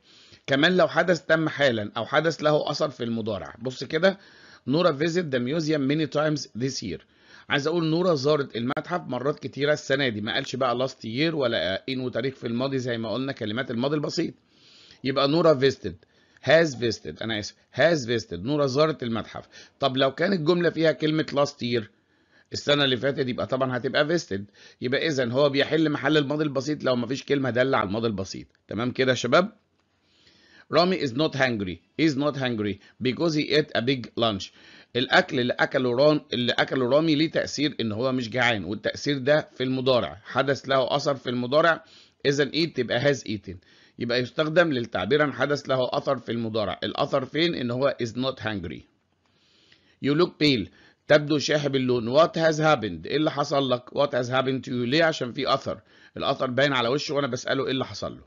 كمان لو حدث تم حالا او حدث له اثر في المضارع بص كده نورا فيزيت ذا ميوزيوم ماني تايمز ذيس يير عايز اقول نورا زارت المتحف مرات كتيره السنه دي ما قالش بقى لاست يير ولا ان وتاريخ في الماضي زي ما قلنا كلمات الماضي البسيط يبقى نورا فيستد هاز فيستد انا اسف هاز فيستد نورا زارت المتحف طب لو كانت الجمله فيها كلمه لاست يير السنه اللي فاتت يبقى طبعا هتبقى فيستد يبقى اذا هو بيحل محل الماضي البسيط لو ما فيش كلمه داله على الماضي البسيط تمام كده يا شباب رامي از نوت هانجري از نوت هانجري بيكوز هي ate ا بيج لانش الاكل اللي اكله رام اللي اكله رامي ليه تاثير ان هو مش جعان والتاثير ده في المضارع حدث له اثر في المضارع اذا ايت تبقى هاز ايتن يبقى يستخدم للتعبير عن حدث له اثر في المضارع الاثر فين ان هو is not hungry يو لوك بيل تبدو شاحب اللون وات هاز هابند ايه اللي حصل لك وات هاز هابند تو يو ليه عشان في اثر الاثر باين على وشه وانا بساله ايه اللي حصل له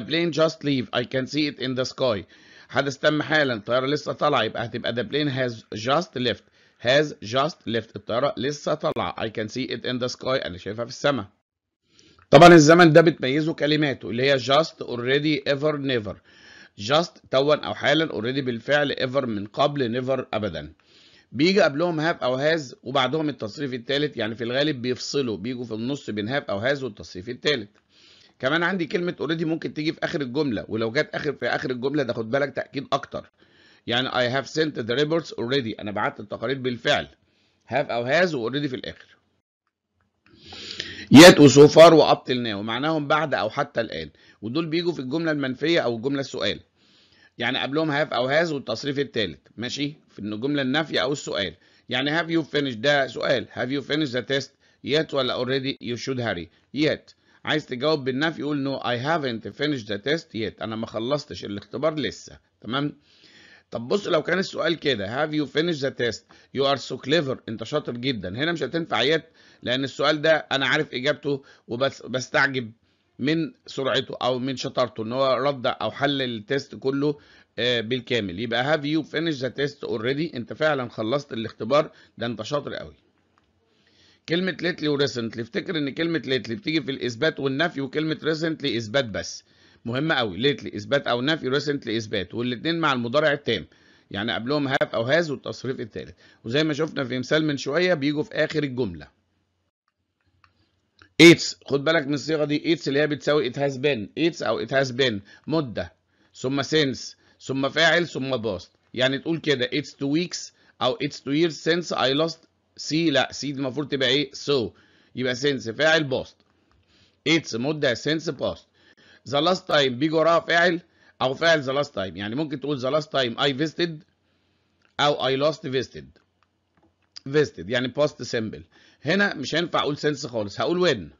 the plane just leave I can see it in the sky حدث تم حالا الطياره لسه طالعه يبقى هتبقى ذا بلين هاز جاست ليفت هاز جاست ليفت الطياره لسه طالعه اي كان سي ات ان ذا سكاي انا شايفها في السماء طبعا الزمن ده بتميزه كلماته اللي هي جاست اوريدي ايفر نيفر جاست توا او حالا اوريدي بالفعل ايفر من قبل نيفر ابدا بيجي قبلهم هاف او هاز وبعدهم التصريف الثالث يعني في الغالب بيفصلوا بيجوا في النص بين هاف او هاز والتصريف الثالث كمان عندي كلمه اوريدي ممكن تيجي في اخر الجمله ولو جت اخر في اخر الجمله ده خد بالك تاكيد اكتر يعني I have sent the reports already أنا بعت التقارير بالفعل have أو has already في الآخر yet وسو فار up till ناو معناهم بعد أو حتى الآن ودول بيجوا في الجملة المنفية أو الجملة السؤال يعني قبلهم have أو has والتصريف الثالث ماشي في الجملة النافية أو السؤال يعني have you finished ده سؤال have you finished the test yet ولا already you should hurry yet عايز تجاوب بالنفي يقول نو اي هافنت فينيش ذا تيست ييت انا ما خلصتش الاختبار لسه تمام طب بص لو كان السؤال كده هاف يو فينيش ذا تيست يو ار سو كليفر انت شاطر جدا هنا مش هتنفع ييت لان السؤال ده انا عارف اجابته وبستعجب من سرعته او من شطارته ان هو رد او حل التيست كله آه، بالكامل يبقى هاف يو فينيش ذا تيست اوريدي انت فعلا خلصت الاختبار ده انت شاطر قوي كلمه ليتلي وريسنتلي افتكر ان كلمه ليتلي بتيجي في الاثبات والنفي وكلمه ريسنتلي اثبات بس مهمه قوي ليتلي اثبات او نفي ريسنتلي اثبات والاثنين مع المضارع التام يعني قبلهم هاف او هاز والتصريف الثالث وزي ما شفنا في مثال من شويه بيجوا في اخر الجمله ايتس خد بالك من الصيغه دي ايتس اللي هي بتساوي ات هاز بين ايتس او ات هاز بين مده ثم سينس ثم فاعل ثم باست يعني تقول كده اتس تو ويكس او اتس تو years since I lost سي لا سي المفروض تبقى ايه سو يبقى سنس فاعل باست اتس مده سنس باست ذا لاست تايم بيجي وراها فاعل او فاعل ذا لاست تايم يعني ممكن تقول ذا لاست تايم اي فيستد او اي لاست فيستد فيستد يعني باست سيمبل هنا مش هينفع اقول سنس خالص هقول وين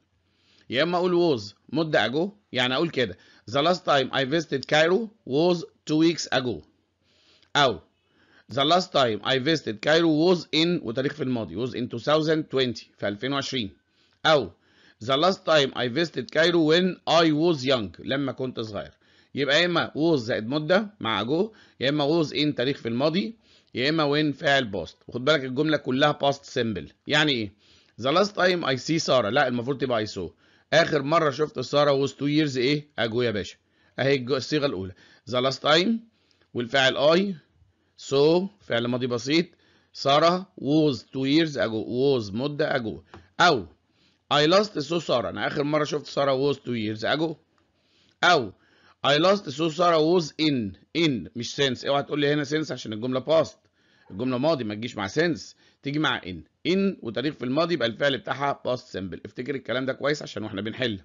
يا اما اقول ووز مده اجو يعني اقول كده ذا لاست تايم اي فيستد كايرو ووز تو ويكس اجو او The last time I visited Cairo was in وتاريخ في الماضي was in 2020 في 2020 أو The last time I visited Cairo when I was young لما كنت صغير يبقى يا إما was زائد مدة مع جو يا إما was in تاريخ في الماضي يا إما when فاعل past وخد بالك الجملة كلها past simple يعني إيه؟ The last time I see سارة لا المفروض تبقى I saw آخر مرة شفت سارة was two years إيه أجو يا باشا أهي الصيغة الأولى The last time والفاعل I So فعل ماضي بسيط سارة was two years ago was مدة ago أو I lost so سارة أنا آخر مرة شفت سارة was two years ago أو I lost so سارة was in in مش since اوعى تقول لي هنا since عشان الجملة past الجملة ماضي ما تجيش مع since تيجي مع in in وتاريخ في الماضي يبقى الفعل بتاعها past simple افتكر الكلام ده كويس عشان واحنا بنحل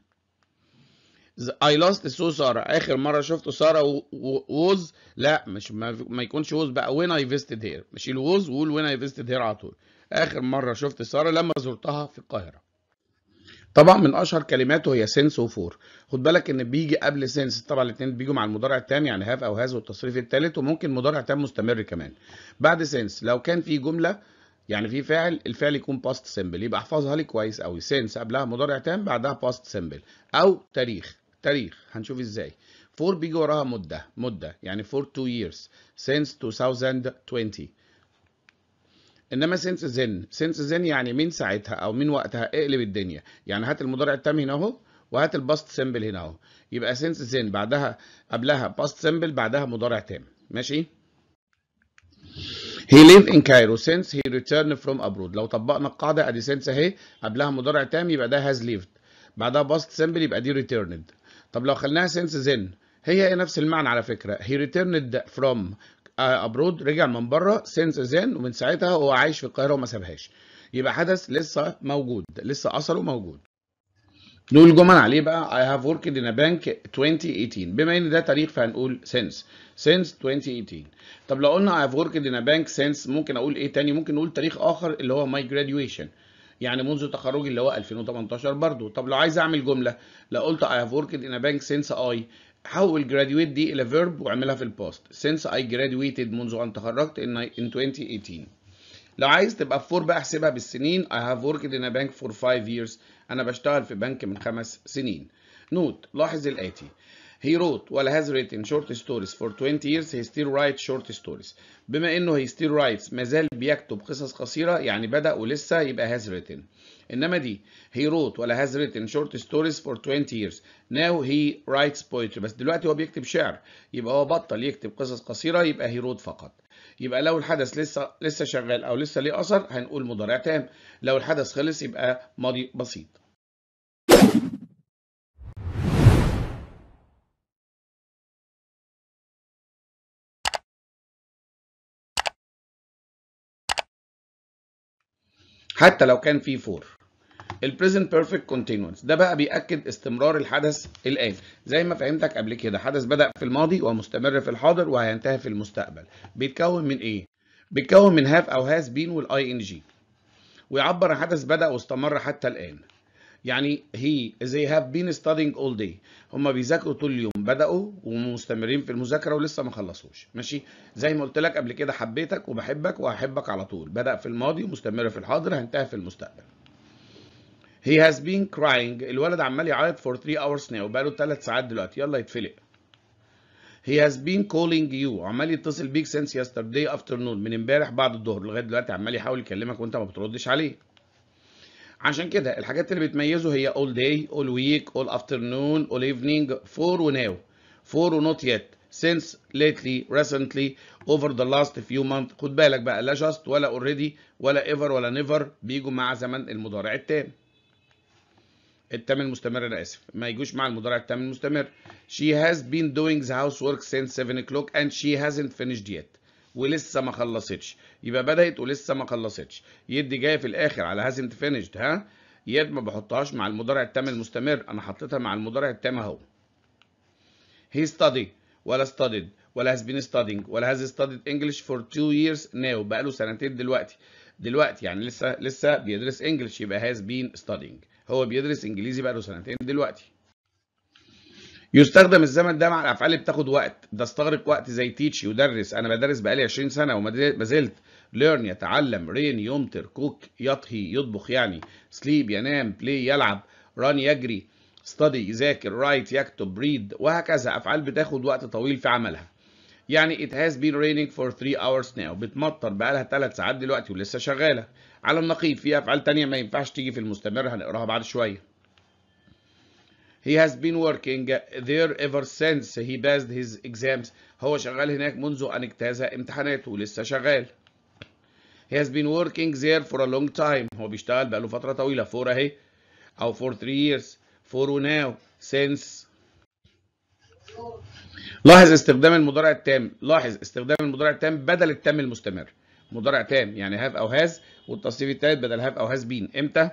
اي لاست سو ساره اخر مره شفته ساره ووز لا مش ما, ما يكونش ووز بقى وين اي فيستد هير مش الووز وقول وين اي فيستد هير على طول اخر مره شفت ساره لما زرتها في القاهره طبعا من اشهر كلماته هي سنس وفور خد بالك ان بيجي قبل سنس طبعا الاثنين بيجوا مع المضارع التام يعني هاف او هاز والتصريف الثالث وممكن مضارع تام مستمر كمان بعد سنس لو كان في جمله يعني في فاعل الفعل يكون باست سيمبل يبقى احفظها لي كويس قوي سنس قبلها مضارع تام بعدها باست سيمبل او تاريخ تاريخ هنشوف ازاي 4 بيجي وراها مده مده يعني for 2 years since 2020 انما since then since then يعني من ساعتها او من وقتها اقلب الدنيا يعني هات المضارع التام هنا اهو وهات الباست سيمبل هنا اهو يبقى since then بعدها قبلها باست سيمبل بعدها مضارع تام ماشي He lived in Cairo since he returned from abroad. لو طبقنا القاعدة ادي since اهي قبلها مضارع تام يبقى ده has lived. بعدها past simple يبقى دي returned. طب لو خلناها سنس زن هي نفس المعنى على فكره هي ريتيرند فروم ابرود رجع من بره سنس زن ومن ساعتها هو عايش في القاهره وما سابهاش يبقى حدث لسه موجود لسه اثره موجود نقول جمل عليه بقى I have worked in a bank 2018 بما ان ده تاريخ فهنقول since since 2018 طب لو قلنا I have worked in a bank since ممكن اقول ايه تاني ممكن نقول تاريخ اخر اللي هو my graduation يعني منذ تخرجي اللي هو 2018 برضو طب لو عايز اعمل جمله لو قلت I have worked in a bank since I حول graduate دي الى verb واعملها في الباست since I graduated منذ ان تخرجت in 2018 لو عايز تبقى فور بقى احسبها بالسنين I have worked in a bank for 5 years أنا بشتغل في بنك من خمس سنين نوت لاحظ الآتي He wrote ولا has written short stories for 20 years he still writes short stories بما انه he still writes زال بيكتب قصص قصيرة يعني بدأ ولسه يبقى has written انما دي he wrote ولا has written short stories for 20 years now he writes poetry بس دلوقتي هو بيكتب شعر يبقى هو بطل يكتب قصص قصيرة يبقى he wrote فقط يبقى لو الحدث لسه لسه شغال او لسه ليه اثر هنقول مضارع تام لو الحدث خلص يبقى ماضي بسيط حتى لو كان في فور البريزنت بيرفكت كونتينوس ده بقى بيأكد استمرار الحدث الآن زي ما فهمتك قبل كده حدث بدأ في الماضي ومستمر في الحاضر وهينتهي في المستقبل بيتكون من إيه؟ بيتكون من هاف أو هاز بين والآي إن جي ويعبر عن حدث بدأ واستمر حتى الآن يعني هي they have been studying all day هم بيذاكروا طول اليوم بدأوا ومستمرين في المذاكرة ولسه ما خلصوش ماشي زي ما قلت لك قبل كده حبيتك وبحبك وهحبك على طول بدأ في الماضي ومستمر في الحاضر هينتهي في المستقبل he has been crying الولد عمال يعيط فور 3 hours now بقاله 3 ساعات دلوقتي يلا يتفلق He has been calling you عمال يتصل بيك since yesterday afternoon من امبارح بعد الظهر لغايه دلوقتي عمال يحاول يكلمك وانت ما بتردش عليه. عشان كده الحاجات اللي بتميزه هي all day all week all afternoon all evening for و now for not yet since lately recently over the last few months خد بالك بقى لا just ولا already ولا ever ولا never بيجوا مع زمن المضارع التام التام المستمر انا اسف ما يجوش مع المضارع التام المستمر she has been doing the housework since 7 o'clock and she hasn't finished yet ولسه ما خلصتش يبقى بدات ولسه ما خلصتش يدي جايه في الاخر على هازنت فينيشد ها يد ما بحطهاش مع المضارع التام المستمر انا حطيتها مع المضارع التام اهو هي ستادي ولا ستاديد ولا هاز بين ستادينج ولا هاز ستاديد انجلش فور تو ييرز ناو بقى له سنتين دلوقتي دلوقتي يعني لسه لسه بيدرس انجلش يبقى هاز بين ستادينج هو بيدرس انجليزي بقى له سنتين دلوقتي يستخدم الزمن ده مع الافعال اللي بتاخد وقت ده استغرق وقت زي تيتش يدرس انا بدرس بقالي 20 سنه وما زلت ليرن يتعلم رين يمطر كوك يطهي يطبخ يعني سليب ينام بلاي يلعب ران يجري ستدي يذاكر رايت يكتب ريد وهكذا افعال بتاخد وقت طويل في عملها يعني it has been raining for 3 hours now بتمطر بقالها 3 ساعات دلوقتي ولسه شغاله على النقيض في افعال تانية ما ينفعش تيجي في المستمر هنقراها بعد شويه He has been working there ever since he passed his exams. هو شغال هناك منذ أن اجتاز امتحاناته لسه شغال. He has been working there for a long time. هو بيشتغل بقاله فترة طويلة for أهي أو for three years for now since لاحظ استخدام المضارع التام لاحظ استخدام المضارع التام بدل التام المستمر مضارع تام يعني هاف أو هاز والتصريف الثالث بدل هاف أو هاز بين إمتى؟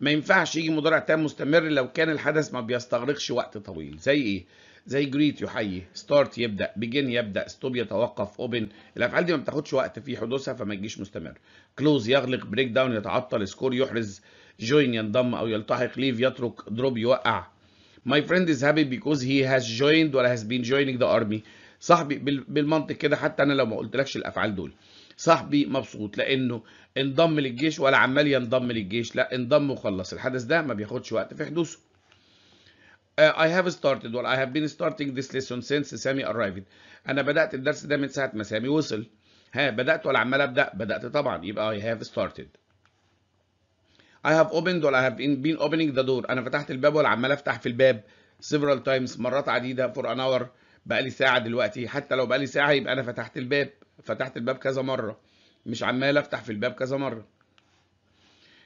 ما ينفعش يجي مضارع تام مستمر لو كان الحدث ما بيستغرقش وقت طويل زي ايه زي جريت يحيي ستارت يبدا بيجن يبدا ستوب يتوقف اوبن الافعال دي ما بتاخدش وقت في حدوثها فما تجيش مستمر كلوز يغلق بريك داون يتعطل سكور يحرز جوين ينضم او يلتحق ليف يترك دروب يوقع ماي فريند از هابي بيكوز هي هاز جويند ولا هاز بين جويننج ذا ارمي صاحبي بالمنطق كده حتى انا لو ما قلتلكش الافعال دول صاحبي مبسوط لانه انضم للجيش ولا عمال ينضم للجيش لا انضم وخلص الحدث ده ما بياخدش وقت في حدوثه uh, I have started or I have been starting this lesson since Sammy arrived انا بدات الدرس ده من ساعه ما سامي وصل ها بدات ولا عمال ابدا بدات طبعا يبقى I have started I have opened or I have been opening the door انا فتحت الباب ولا عمال افتح في الباب several times مرات عديده for an hour بقى لي ساعه دلوقتي حتى لو بقى لي ساعه يبقى انا فتحت الباب فتحت الباب كذا مرة مش عمال افتح في الباب كذا مرة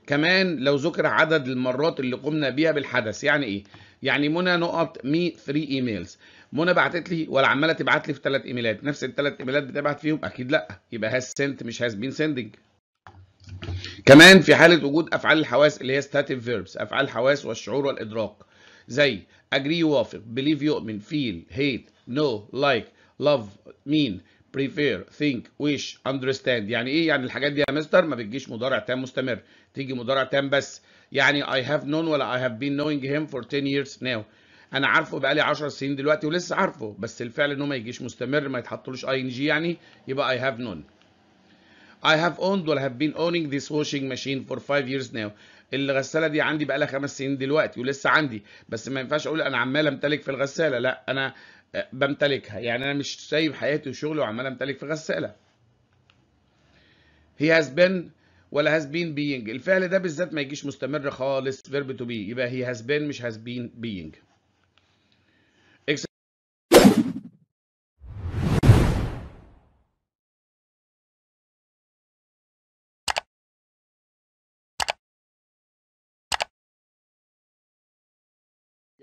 كمان لو ذكر عدد المرات اللي قمنا بيها بالحدث يعني ايه يعني منى نقط مي 3 ايميلز منى بعتت لي ولا عماله تبعت لي في ثلاث ايميلات نفس الثلاث ايميلات بتبعت فيهم اكيد لا يبقى هاز سنت مش هاز بين سندنج كمان في حاله وجود افعال الحواس اللي هي ستاتيف فيربس افعال الحواس والشعور والادراك زي اجري يوافق بليف يؤمن فيل هيت نو لايك لاف مين prefer think wish understand يعني ايه يعني الحاجات دي يا مستر ما بتجيش مضارع تام مستمر تيجي مضارع تام بس يعني I have known ولا I have been knowing him for 10 years now انا عارفه بقالي 10 سنين دلوقتي ولسه عارفه بس الفعل انه ما يجيش مستمر ما يتحطلوش ing يعني يبقى I have known I have owned ولا have been owning this washing machine for 5 years now الغساله دي عندي بقالها خمس سنين دلوقتي ولسه عندي بس ما ينفعش اقول انا عمال امتلك في الغساله لا انا بمتلكها يعني انا مش سايب حياتي وشغلي وعمال امتلك في غساله هي has been ولا has been being الفعل ده بالذات ما يجيش مستمر خالص verb to be يبقى هي has been مش has been being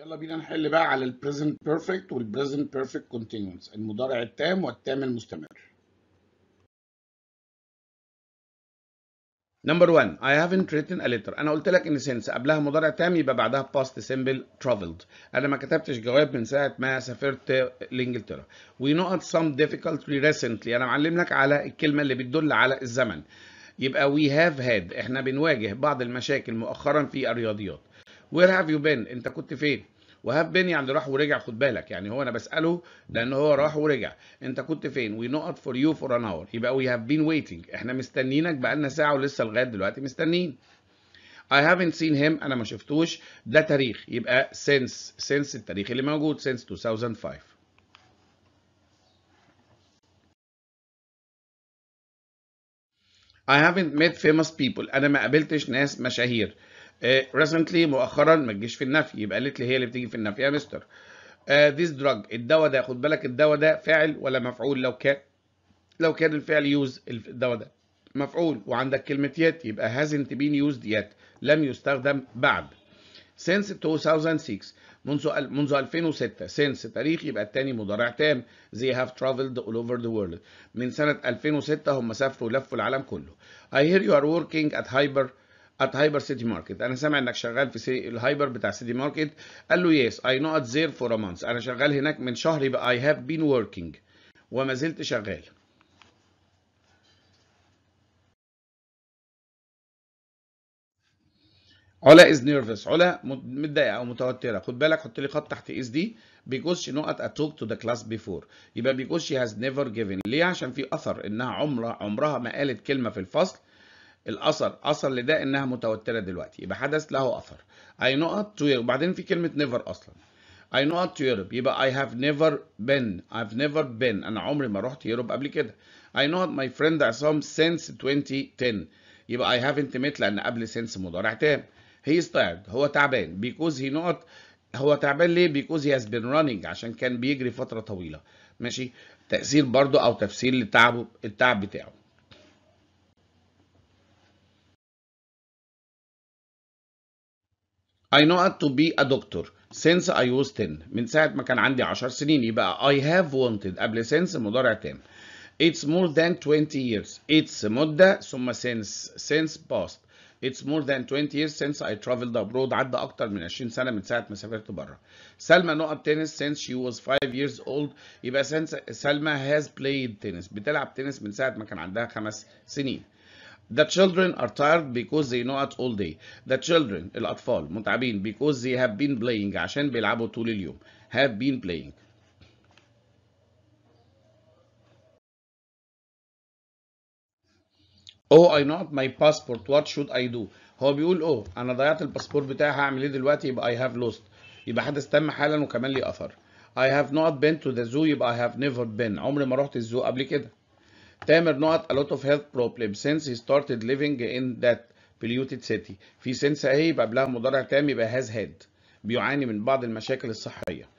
يلا بينا نحل بقى على البريزنت بيرفكت والبريزنت بيرفكت كونتينوس المضارع التام والتام المستمر نمبر 1 I haven't written a letter انا قلت لك ان سنس قبلها مضارع تام يبقى بعدها past simple traveled انا ما كتبتش جواب من ساعه ما سافرت لانجلترا we know some difficulty recently انا معلم لك على الكلمه اللي بتدل على الزمن يبقى we have had احنا بنواجه بعض المشاكل مؤخرا في الرياضيات where have you been انت كنت فين وهاف بين يعني راح ورجع خد بالك يعني هو انا بساله لان هو راح ورجع انت كنت فين وي نوت فور يو فور ان اور يبقى وي هاف بين ويتنج احنا مستنيينك بقالنا ساعه ولسه لغايه دلوقتي مستنيين I haven't seen him انا ما شفتوش ده تاريخ يبقى since since التاريخ اللي موجود since 2005 I haven't met famous people أنا ما قابلتش ناس مشاهير ريسنتلي آه، مؤخرا ما تجيش في النفي يبقى قالت لي هي اللي بتيجي في النفي يا مستر ذيس آه، دراج الدواء ده خد بالك الدواء ده فاعل ولا مفعول لو كان لو كان الفعل يوز الدواء ده مفعول وعندك كلمه يات يبقى هازنت بين يوزد يات لم يستخدم بعد since 2006 منذ منذ 2006 since تاريخ يبقى الثاني مضارع تام they have traveled all over the world من سنة 2006 هم سافروا لفوا العالم كله I hear you are working at Hyper ات هايبر سيتي ماركت انا سامع انك شغال في الهايبر بتاع سيتي ماركت قال له يس اي ات زير فور ا مانث انا شغال هناك من شهر يبقى اي هاف بين وركينج وما زلت شغال علا از نيرفس علا متضايقه او متوتره خد بالك حط لي خط تحت اس دي because she not at talk to the class before يبقى because she has never given ليه عشان في اثر انها عمرها عمرها ما قالت كلمه في الفصل الاثر اثر لده انها متوتره دلوقتي يبقى حدث له اثر اي نقط تو وبعدين في كلمه نيفر اصلا اي نقط تو يوروب يبقى اي هاف نيفر بين هاف نيفر بين انا عمري ما رحت يوروب قبل كده اي نقط ماي فريند عصام since 2010 يبقى اي هافنت ميت لان قبل سينس مضارع تام هي ستارد هو تعبان بيكوز هي نقط هو تعبان ليه بيكوز هي has بين رانينج عشان كان بيجري فتره طويله ماشي تاثير برضو او تفسير لتعبه التعب بتاعه I know to be a doctor since I was 10 من ساعة ما كان عندي 10 سنين يبقى I have wanted قبل since مضارع تام It's more than 20 years. It's مدة ثم since since past. It's more than 20 years since I traveled abroad. عدى أكتر من 20 سنة من ساعة ما سافرت بره. سلمى نقط تنس since she was 5 years old. يبقى since سلمى has played tennis. بتلعب تنس من ساعة ما كان عندها 5 سنين. The children are tired because they know it all day. The children الأطفال متعبين because they have been playing عشان بيلعبوا طول اليوم. Have been playing. Oh I not my passport what should I do هو بيقول اوه oh, انا ضيعت الباسبور بتاعي هعمل ايه دلوقتي يبقى I have lost يبقى حدث تم حالا وكمان لي اثر I have not been to the zoo يبقى I have never been عمري ما رحت الزو قبل كده تامر نقط a lot of health problems since he started living in that polluted city. في سنس اهي بابلها مضارع تام يبقى has had. بيعاني من بعض المشاكل الصحية.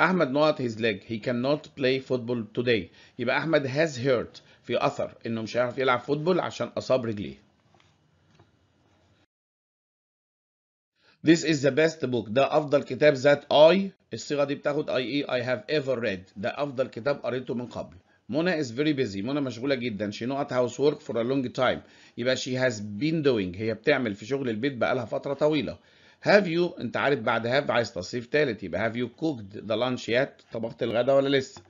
أحمد نقط his leg. He cannot play football today. يبقى أحمد has hurt. في أثر إنه مش هيعرف يلعب فوتبول عشان أصاب رجليه. This is the best book. ده أفضل كتاب that I الصيغة دي بتاخد I, e. I have ever read. ده أفضل كتاب قريته من قبل. منى is very busy منى مشغولة جدا she not house work for a long time يبقى she has been doing هي بتعمل في شغل البيت بقالها فترة طويلة have you انت عارف بعد have عايز تصريف تالت يبقى have you cooked the lunch yet طبخت الغداء ولا لسه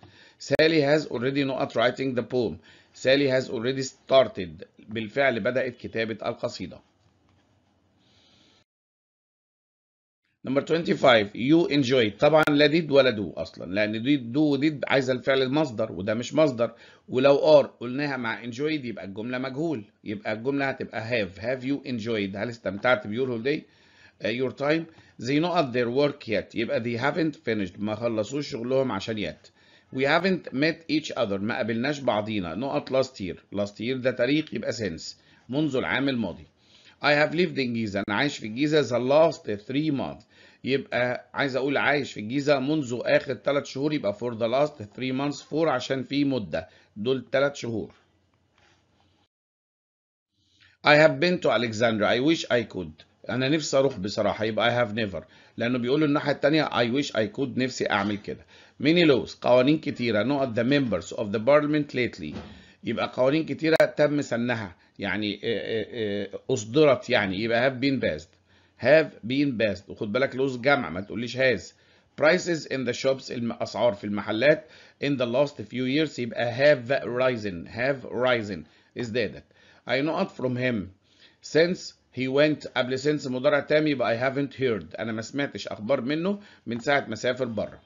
Sally has already not writing the poem Sally has already started بالفعل بدأت كتابة القصيدة نمبر 25 يو انجوي طبعا لا ديد ولا دو اصلا لان ديد دو وديد عايزه الفعل المصدر وده مش مصدر ولو ار قلناها مع انجويد يبقى الجمله مجهول يبقى الجمله هتبقى هاف هاف يو انجويد هل استمتعت بيور هولدي يور تايم زي نقط ذير ورك يت يبقى ذي هافنت فينيشد ما خلصوش شغلهم عشان يت وي هافنت ميت ايتش اذر ما قابلناش بعضينا نقط لاست يير لاست يير ده تاريخ يبقى سنس منذ العام الماضي I have lived in Giza أنا عايش في الجيزة the last three months يبقى عايز اقول عايش في الجيزه منذ اخر 3 شهور يبقى فور ذا لاست 3 مانثس فور عشان في مده دول 3 شهور I have been to Alexandria I wish I could انا نفسي اروح بصراحه يبقى I have never لانه بيقولوا الناحيه الثانيه I wish I could نفسي اعمل كده many laws قوانين كتيره نقط the members of the parliament lately يبقى قوانين كتيره تم سنها يعني آه، آه، آه، اصدرت يعني يبقى have been passed have been best وخد بالك لوز جمع ما تقوليش has prices in the shops الأسعار في المحلات in the last few years يبقى have risen have risen ازدادت I know not from him since he went قبل since مضارع تام يبقى I haven't heard أنا ما سمعتش أخبار منه من ساعة ما سافر بره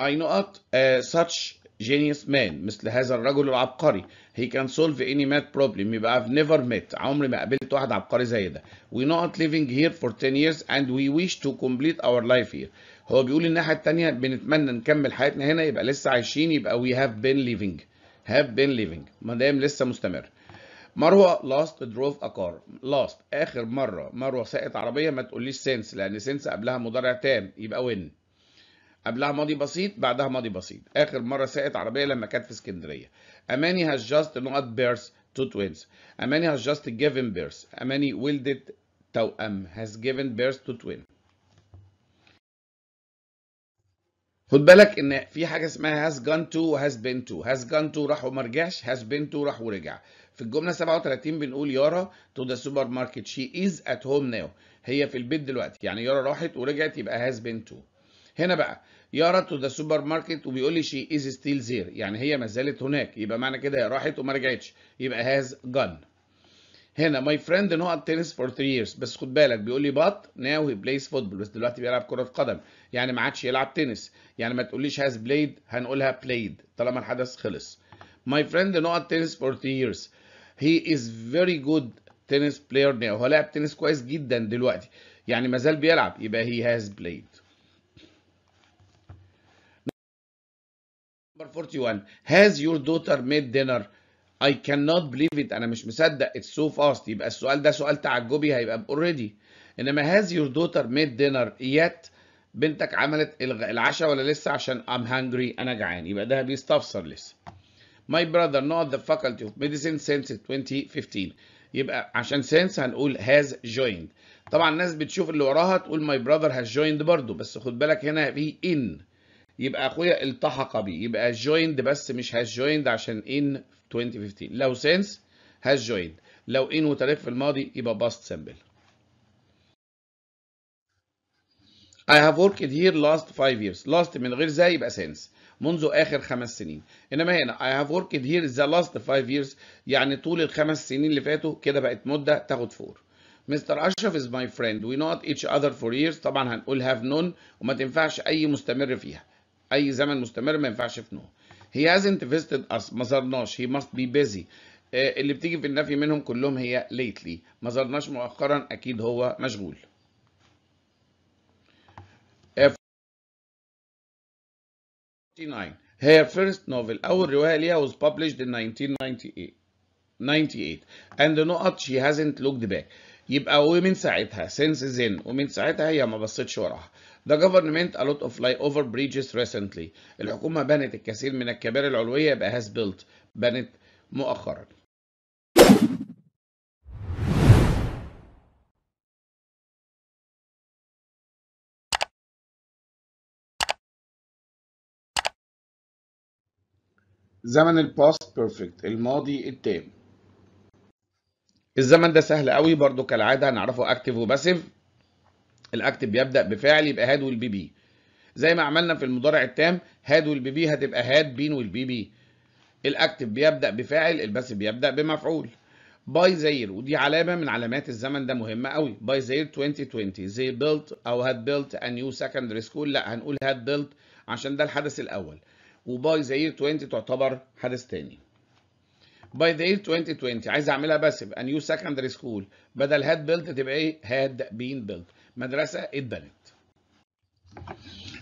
I know not uh, such genius man مثل هذا الرجل العبقري he can solve any math problem يبقى I've never met عمري ما قابلت واحد عبقري زي ده we not living here for 10 years and we wish to complete our life here هو بيقول الناحية التانية بنتمنى نكمل حياتنا هنا يبقى لسه عايشين يبقى we have been living have been living ما دام لسه مستمر مروه لاست دروف كار لاست اخر مره مروه سائقه عربيه ما تقوليش سنس لان سنس قبلها مضارع تام يبقى وين قبلها ماضي بسيط بعدها ماضي بسيط اخر مره ساقت عربيه لما كانت في اسكندريه اماني هاز جاست نوت بيرث تو توينز اماني هاز جاست جيفن بيرث اماني ولدت توأم هاز جيفن بيرث تو توين خد بالك ان في حاجه اسمها هاز جان تو وهاز بين تو هاز جان تو راح وما رجعش هاز بين تو راح ورجع في الجمله 37 بنقول يارا تو ذا سوبر ماركت شي از ات هوم ناو هي في البيت دلوقتي يعني يارا راحت ورجعت يبقى هاز بين تو هنا بقى يارا تو ذا سوبر ماركت وبيقول لي شي از ستيل زير يعني هي ما زالت هناك يبقى معنى كده هي راحت وما رجعتش يبقى هاز جن هنا ماي فريند نقط تنس فور 3 ييرز بس خد بالك بيقول لي بط ناو هي بلايز فوتبول بس دلوقتي بيلعب كره قدم يعني ما عادش يلعب تنس يعني ما تقوليش هاز بلايد هنقولها بلايد طالما الحدث خلص ماي فريند نقط تنس فور 3 ييرز هي از فيري جود تنس بلاير ناو هو لاعب تنس كويس جدا دلوقتي يعني ما زال بيلعب يبقى هي هاز بلايد 41 Has your daughter made dinner? I cannot believe it أنا مش مصدق It's so fast يبقى السؤال ده سؤال تعجبي هيبقى already إنما has your daughter made dinner yet بنتك عملت العشاء ولا لسه عشان I'm hungry أنا جعان يبقى ده بيستفسر لسه My brother not the faculty of medicine since 2015 يبقى عشان since هنقول has joined طبعا الناس بتشوف اللي وراها تقول my brother has joined برضه بس خد بالك هنا في in يبقى اخويا التحق بي يبقى جويند بس مش هاز جويند عشان ان 2015 لو سينس هاز جويند لو ان وتاريخ في الماضي يبقى باست سمبل I have worked here last five years last من غير ذا يبقى سينس منذ اخر خمس سنين انما هنا I have worked here the last five years يعني طول الخمس سنين اللي فاتوا كده بقت مده تاخد فور. مستر اشرف is my friend we not each other for years طبعا هنقول have none وما تنفعش اي مستمر فيها اي زمن مستمر ما ينفعش في نو he hasn't visited us ما زرناش he must be busy آه، اللي بتيجي في النفي منهم كلهم هي lately ما زرناش مؤخرا اكيد هو مشغول آه، Her first novel أول رواية ليها was published in 1998 98 and note she hasn't looked back يبقى ومن ساعتها since then ومن ساعتها هي ما بصيتش وراها The government a lot of flyover bridges recently. الحكومة بنت الكثير من الكباري العلوية يبقى has built. بنت مؤخرا. زمن الباست بيرفكت الماضي التام الزمن ده سهل قوي برضو كالعاده هنعرفه اكتيف وباسيف الاكتب بيبدا بفعل يبقى هاد والبي بي زي ما عملنا في المضارع التام هاد والبي بي هتبقى هاد بين والبي بي الاكتب بيبدا بفاعل البس بيبدا بمفعول باي زير ودي علامه من علامات الزمن ده مهمه قوي باي زير 2020 زي بيلت او هاد بيلت ان نيو سكندري سكول لا هنقول هاد بيلت عشان ده الحدث الاول وباي زير 20 تعتبر حدث تاني باي ذا 2020 عايز اعملها باسف a نيو سكندري سكول بدل هاد بيلت تبقى ايه هاد بين بيلت مدرسه اتبنت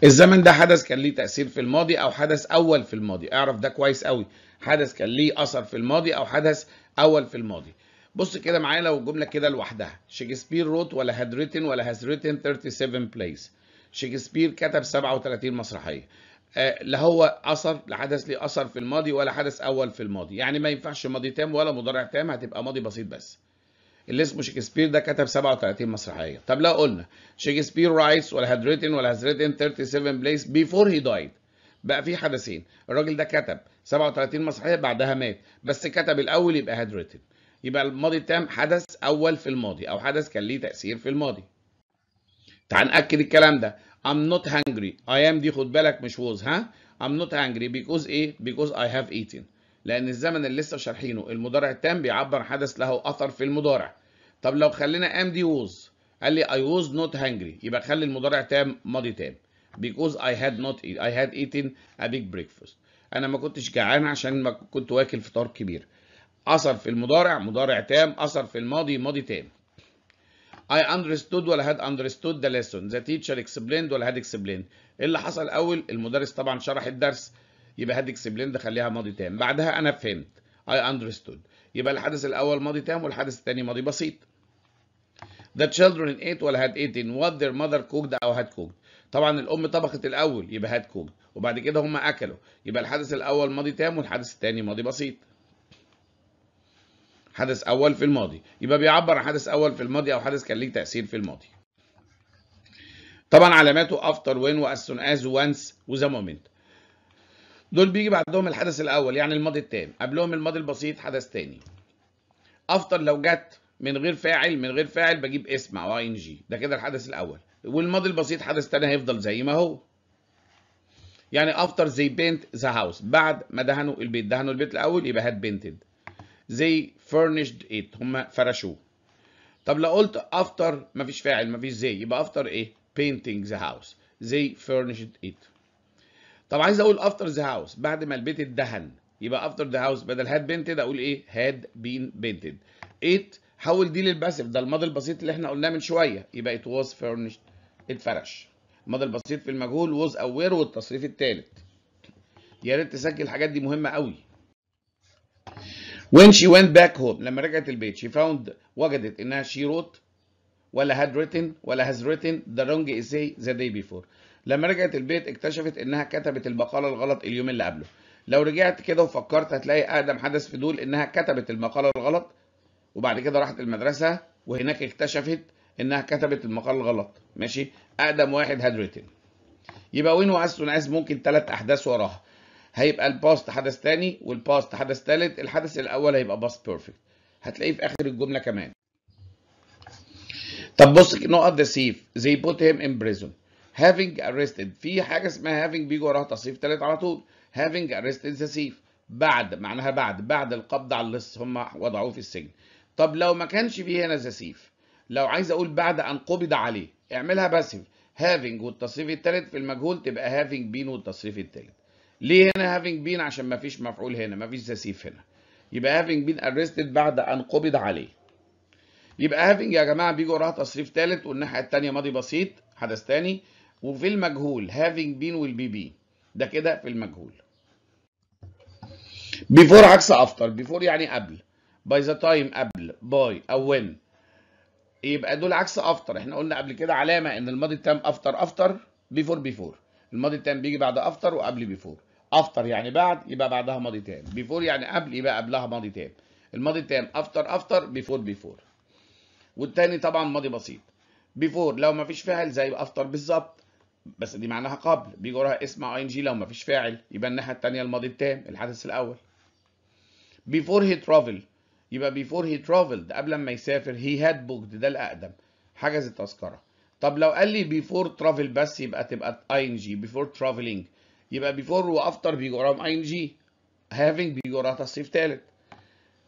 الزمن ده حدث كان ليه تأثير في الماضي أو حدث أول في الماضي اعرف ده كويس قوي حدث كان ليه أثر في الماضي أو حدث أول في الماضي بص كده معايا لو الجملة كده لوحدها شكسبير روت ولا هاد ريتن ولا هاز ريتن 37 بلايز شكسبير كتب 37 مسرحية آه، لا هو أثر لا حدث ليه أثر في الماضي ولا حدث أول في الماضي يعني ما ينفعش ماضي تام ولا مضارع تام هتبقى ماضي بسيط بس اللي اسمه شكسبير ده كتب 37 مسرحيه طب لو قلنا شكسبير رايتس ولا هاد ريتن ولا هاز ريتن 37 بلايز بيفور هي دايد بقى في حدثين الراجل ده كتب 37 مسرحيه بعدها مات بس كتب الاول يبقى هاد ريتن يبقى الماضي التام حدث اول في الماضي او حدث كان ليه تاثير في الماضي تعال ناكد الكلام ده I'm not hungry I am دي خد بالك مش was ها huh? I'm not hungry because ايه because I have eaten لأن الزمن اللي لسه شارحينه المضارع التام بيعبر حدث له أثر في المضارع طب لو خلينا ام دي ووز قال لي اي ووز نوت هانجري يبقى خلي المضارع تام ماضي تام because I had not eat. I had eaten a big breakfast أنا ما كنتش جعان عشان ما كنت واكل فطار كبير أثر في المضارع مضارع تام أثر في الماضي ماضي تام I understood ولا had understood the lesson the teacher explained ولا had explained إيه اللي حصل أول المدرس طبعا شرح الدرس يبقى اكسبلين ده خليها ماضي تام بعدها انا فهمت اي اندرستود يبقى الحدث الاول ماضي تام والحدث الثاني ماضي بسيط The children ate ولا had eaten what their mother cooked او had cooked طبعا الام طبخت الاول يبقى had cooked وبعد كده هم اكلوا يبقى الحدث الاول ماضي تام والحدث الثاني ماضي بسيط حدث اول في الماضي يبقى بيعبر عن حدث اول في الماضي او حدث كان ليه تاثير في الماضي طبعا علاماته افتر وين واستون از وانس وذا مومنت دول بيجي بعدهم الحدث الاول يعني الماضي التام قبلهم الماضي البسيط حدث تاني افطر لو جت من غير فاعل من غير فاعل بجيب اسم او ان جي ده كده الحدث الاول والماضي البسيط حدث تاني هيفضل زي ما هو يعني افتر زي بينت ذا هاوس بعد ما دهنوا البيت دهنوا البيت الاول يبقى هات بينتد زي فرنشد ات هم فرشوه طب لو قلت افتر مفيش فاعل مفيش زي يبقى افتر ايه بينتينج ذا هاوس زي فرنشد ات طب عايز اقول افتر ذا هاوس بعد ما البيت اتدهن يبقى افتر ذا هاوس بدل هاد بنتد اقول ايه هاد بين بنتد 8 حول دي للباسيف ده الماضي البسيط اللي احنا قلناه من شويه يبقى ات واز فيرنيشد اتفرش الماضي البسيط في المجهول واز او وير والتصريف الثالث يا ريت تسجل الحاجات دي مهمه قوي when she went back home لما رجعت البيت she found وجدت انها she wrote ولا had written ولا has written the wrong essay the day before لما رجعت البيت اكتشفت انها كتبت المقالة الغلط اليوم اللي قبله لو رجعت كده وفكرت هتلاقي اقدم حدث في دول انها كتبت المقالة الغلط وبعد كده راحت المدرسة وهناك اكتشفت انها كتبت المقالة الغلط ماشي اقدم واحد هاد ريتن يبقى وين وعاز عايز ممكن ثلاث احداث وراها هيبقى الباست حدث ثاني والباست حدث ثالث الحدث الاول هيبقى باست بيرفكت هتلاقيه في اخر الجمله كمان طب بص نقط ذا سيف زي بوت هيم ان بريزون having arrested في حاجة اسمها having بيجي وراها تصريف تالت على طول having arrested the thief بعد معناها بعد بعد القبض على اللص هم وضعوه في السجن طب لو ما كانش فيه هنا the thief لو عايز اقول بعد ان قبض عليه اعملها باسيف having والتصريف التالت في المجهول تبقى having been والتصريف التالت ليه هنا having been عشان ما فيش مفعول هنا ما فيش thief هنا يبقى having been arrested بعد ان قبض عليه يبقى having يا جماعه بيجي وراها تصريف ثالث والناحيه الثانيه ماضي بسيط حدث ثاني وفي المجهول having been will be be ده كده في المجهول before عكس after before يعني قبل by the time قبل by أو when يبقى دول عكس after احنا قلنا قبل كده علامة إن الماضي التام after after before before الماضي التام بيجي بعد after وقبل before after يعني بعد يبقى بعدها ماضي تام before يعني قبل يبقى قبلها ماضي تام الماضي التام after after before before والتاني طبعا ماضي بسيط before لو ما فيش فعل زي after بالظبط بس دي معناها قبل بيجي وراها اسم اي ان جي لو مفيش فاعل يبقى الناحيه الثانيه الماضي التام الحدث الاول بيفور هي ترافل يبقى بيفور هي ترافل قبل ما يسافر هي هاد بوكد ده الاقدم حجز التذكره طب لو قال لي بيفور ترافل بس يبقى تبقى اي ان جي بيفور ترافلينج يبقى بيفور وافتر بيجي وراهم اي ان جي هافينج بيجي وراها تصريف ثالث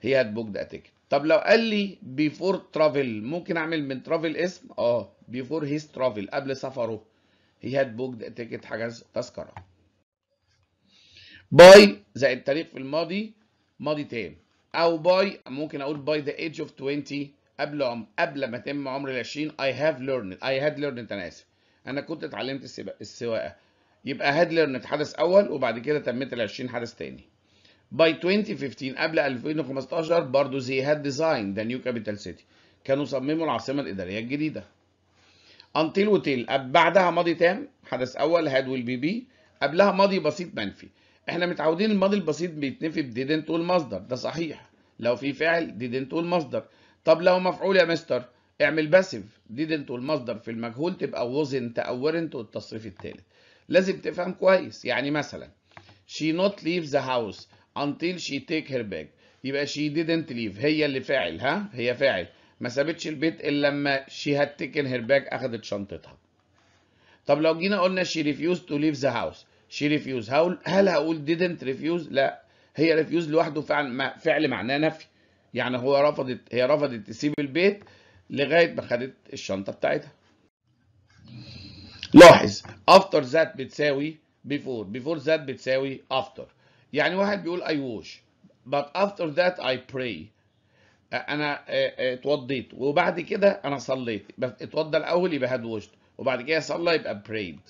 هي هاد بوكد اتيكت طب لو قال لي بيفور ترافل ممكن اعمل من ترافل اسم اه بيفور هيز ترافل قبل سفره he had booked a ticket حجز تذكرة by زائد تاريخ في الماضي ماضي تام او by ممكن اقول by the age of 20 قبل عم قبل ما تم عمر ال 20 I have learned I had learned أنا آسف أنا كنت اتعلمت السواقة يبقى had learned حدث أول وبعد كده تميت ال 20 حدث تاني by 2015 قبل 2015 برضه they had designed the new capital city كانوا صمموا العاصمة الإدارية الجديدة until وتيل بعدها ماضي تام حدث اول هاد ويل بي بي قبلها ماضي بسيط منفي احنا متعودين الماضي البسيط بيتنفي بديدنت والمصدر ده صحيح لو في فعل ديدنت والمصدر طب لو مفعول يا مستر اعمل باسيف ديدنت والمصدر في المجهول تبقى او ورنت والتصريف الثالث لازم تفهم كويس يعني مثلا she not leave the house until she take her bag يبقى she didn't leave هي اللي فاعل ها هي فاعل ما سابتش البيت الا لما شي هاد تيكن هير باج اخدت شنطتها طب لو جينا قلنا شي ريفيوز تو ليف ذا هاوس شي ريفيوز هل هقول ديدنت ريفيوز لا هي ريفيوز لوحده فعل فعل معناه نفي يعني هو رفضت هي رفضت تسيب البيت لغايه ما خدت الشنطه بتاعتها لاحظ افتر ذات بتساوي بيفور بيفور ذات بتساوي افتر يعني واحد بيقول اي ووش but after that I pray انا آه، آه، اتوضيت وبعد كده انا صليت اتوضى الاول يبقى هاد وشت وبعد كده صلى يبقى بريد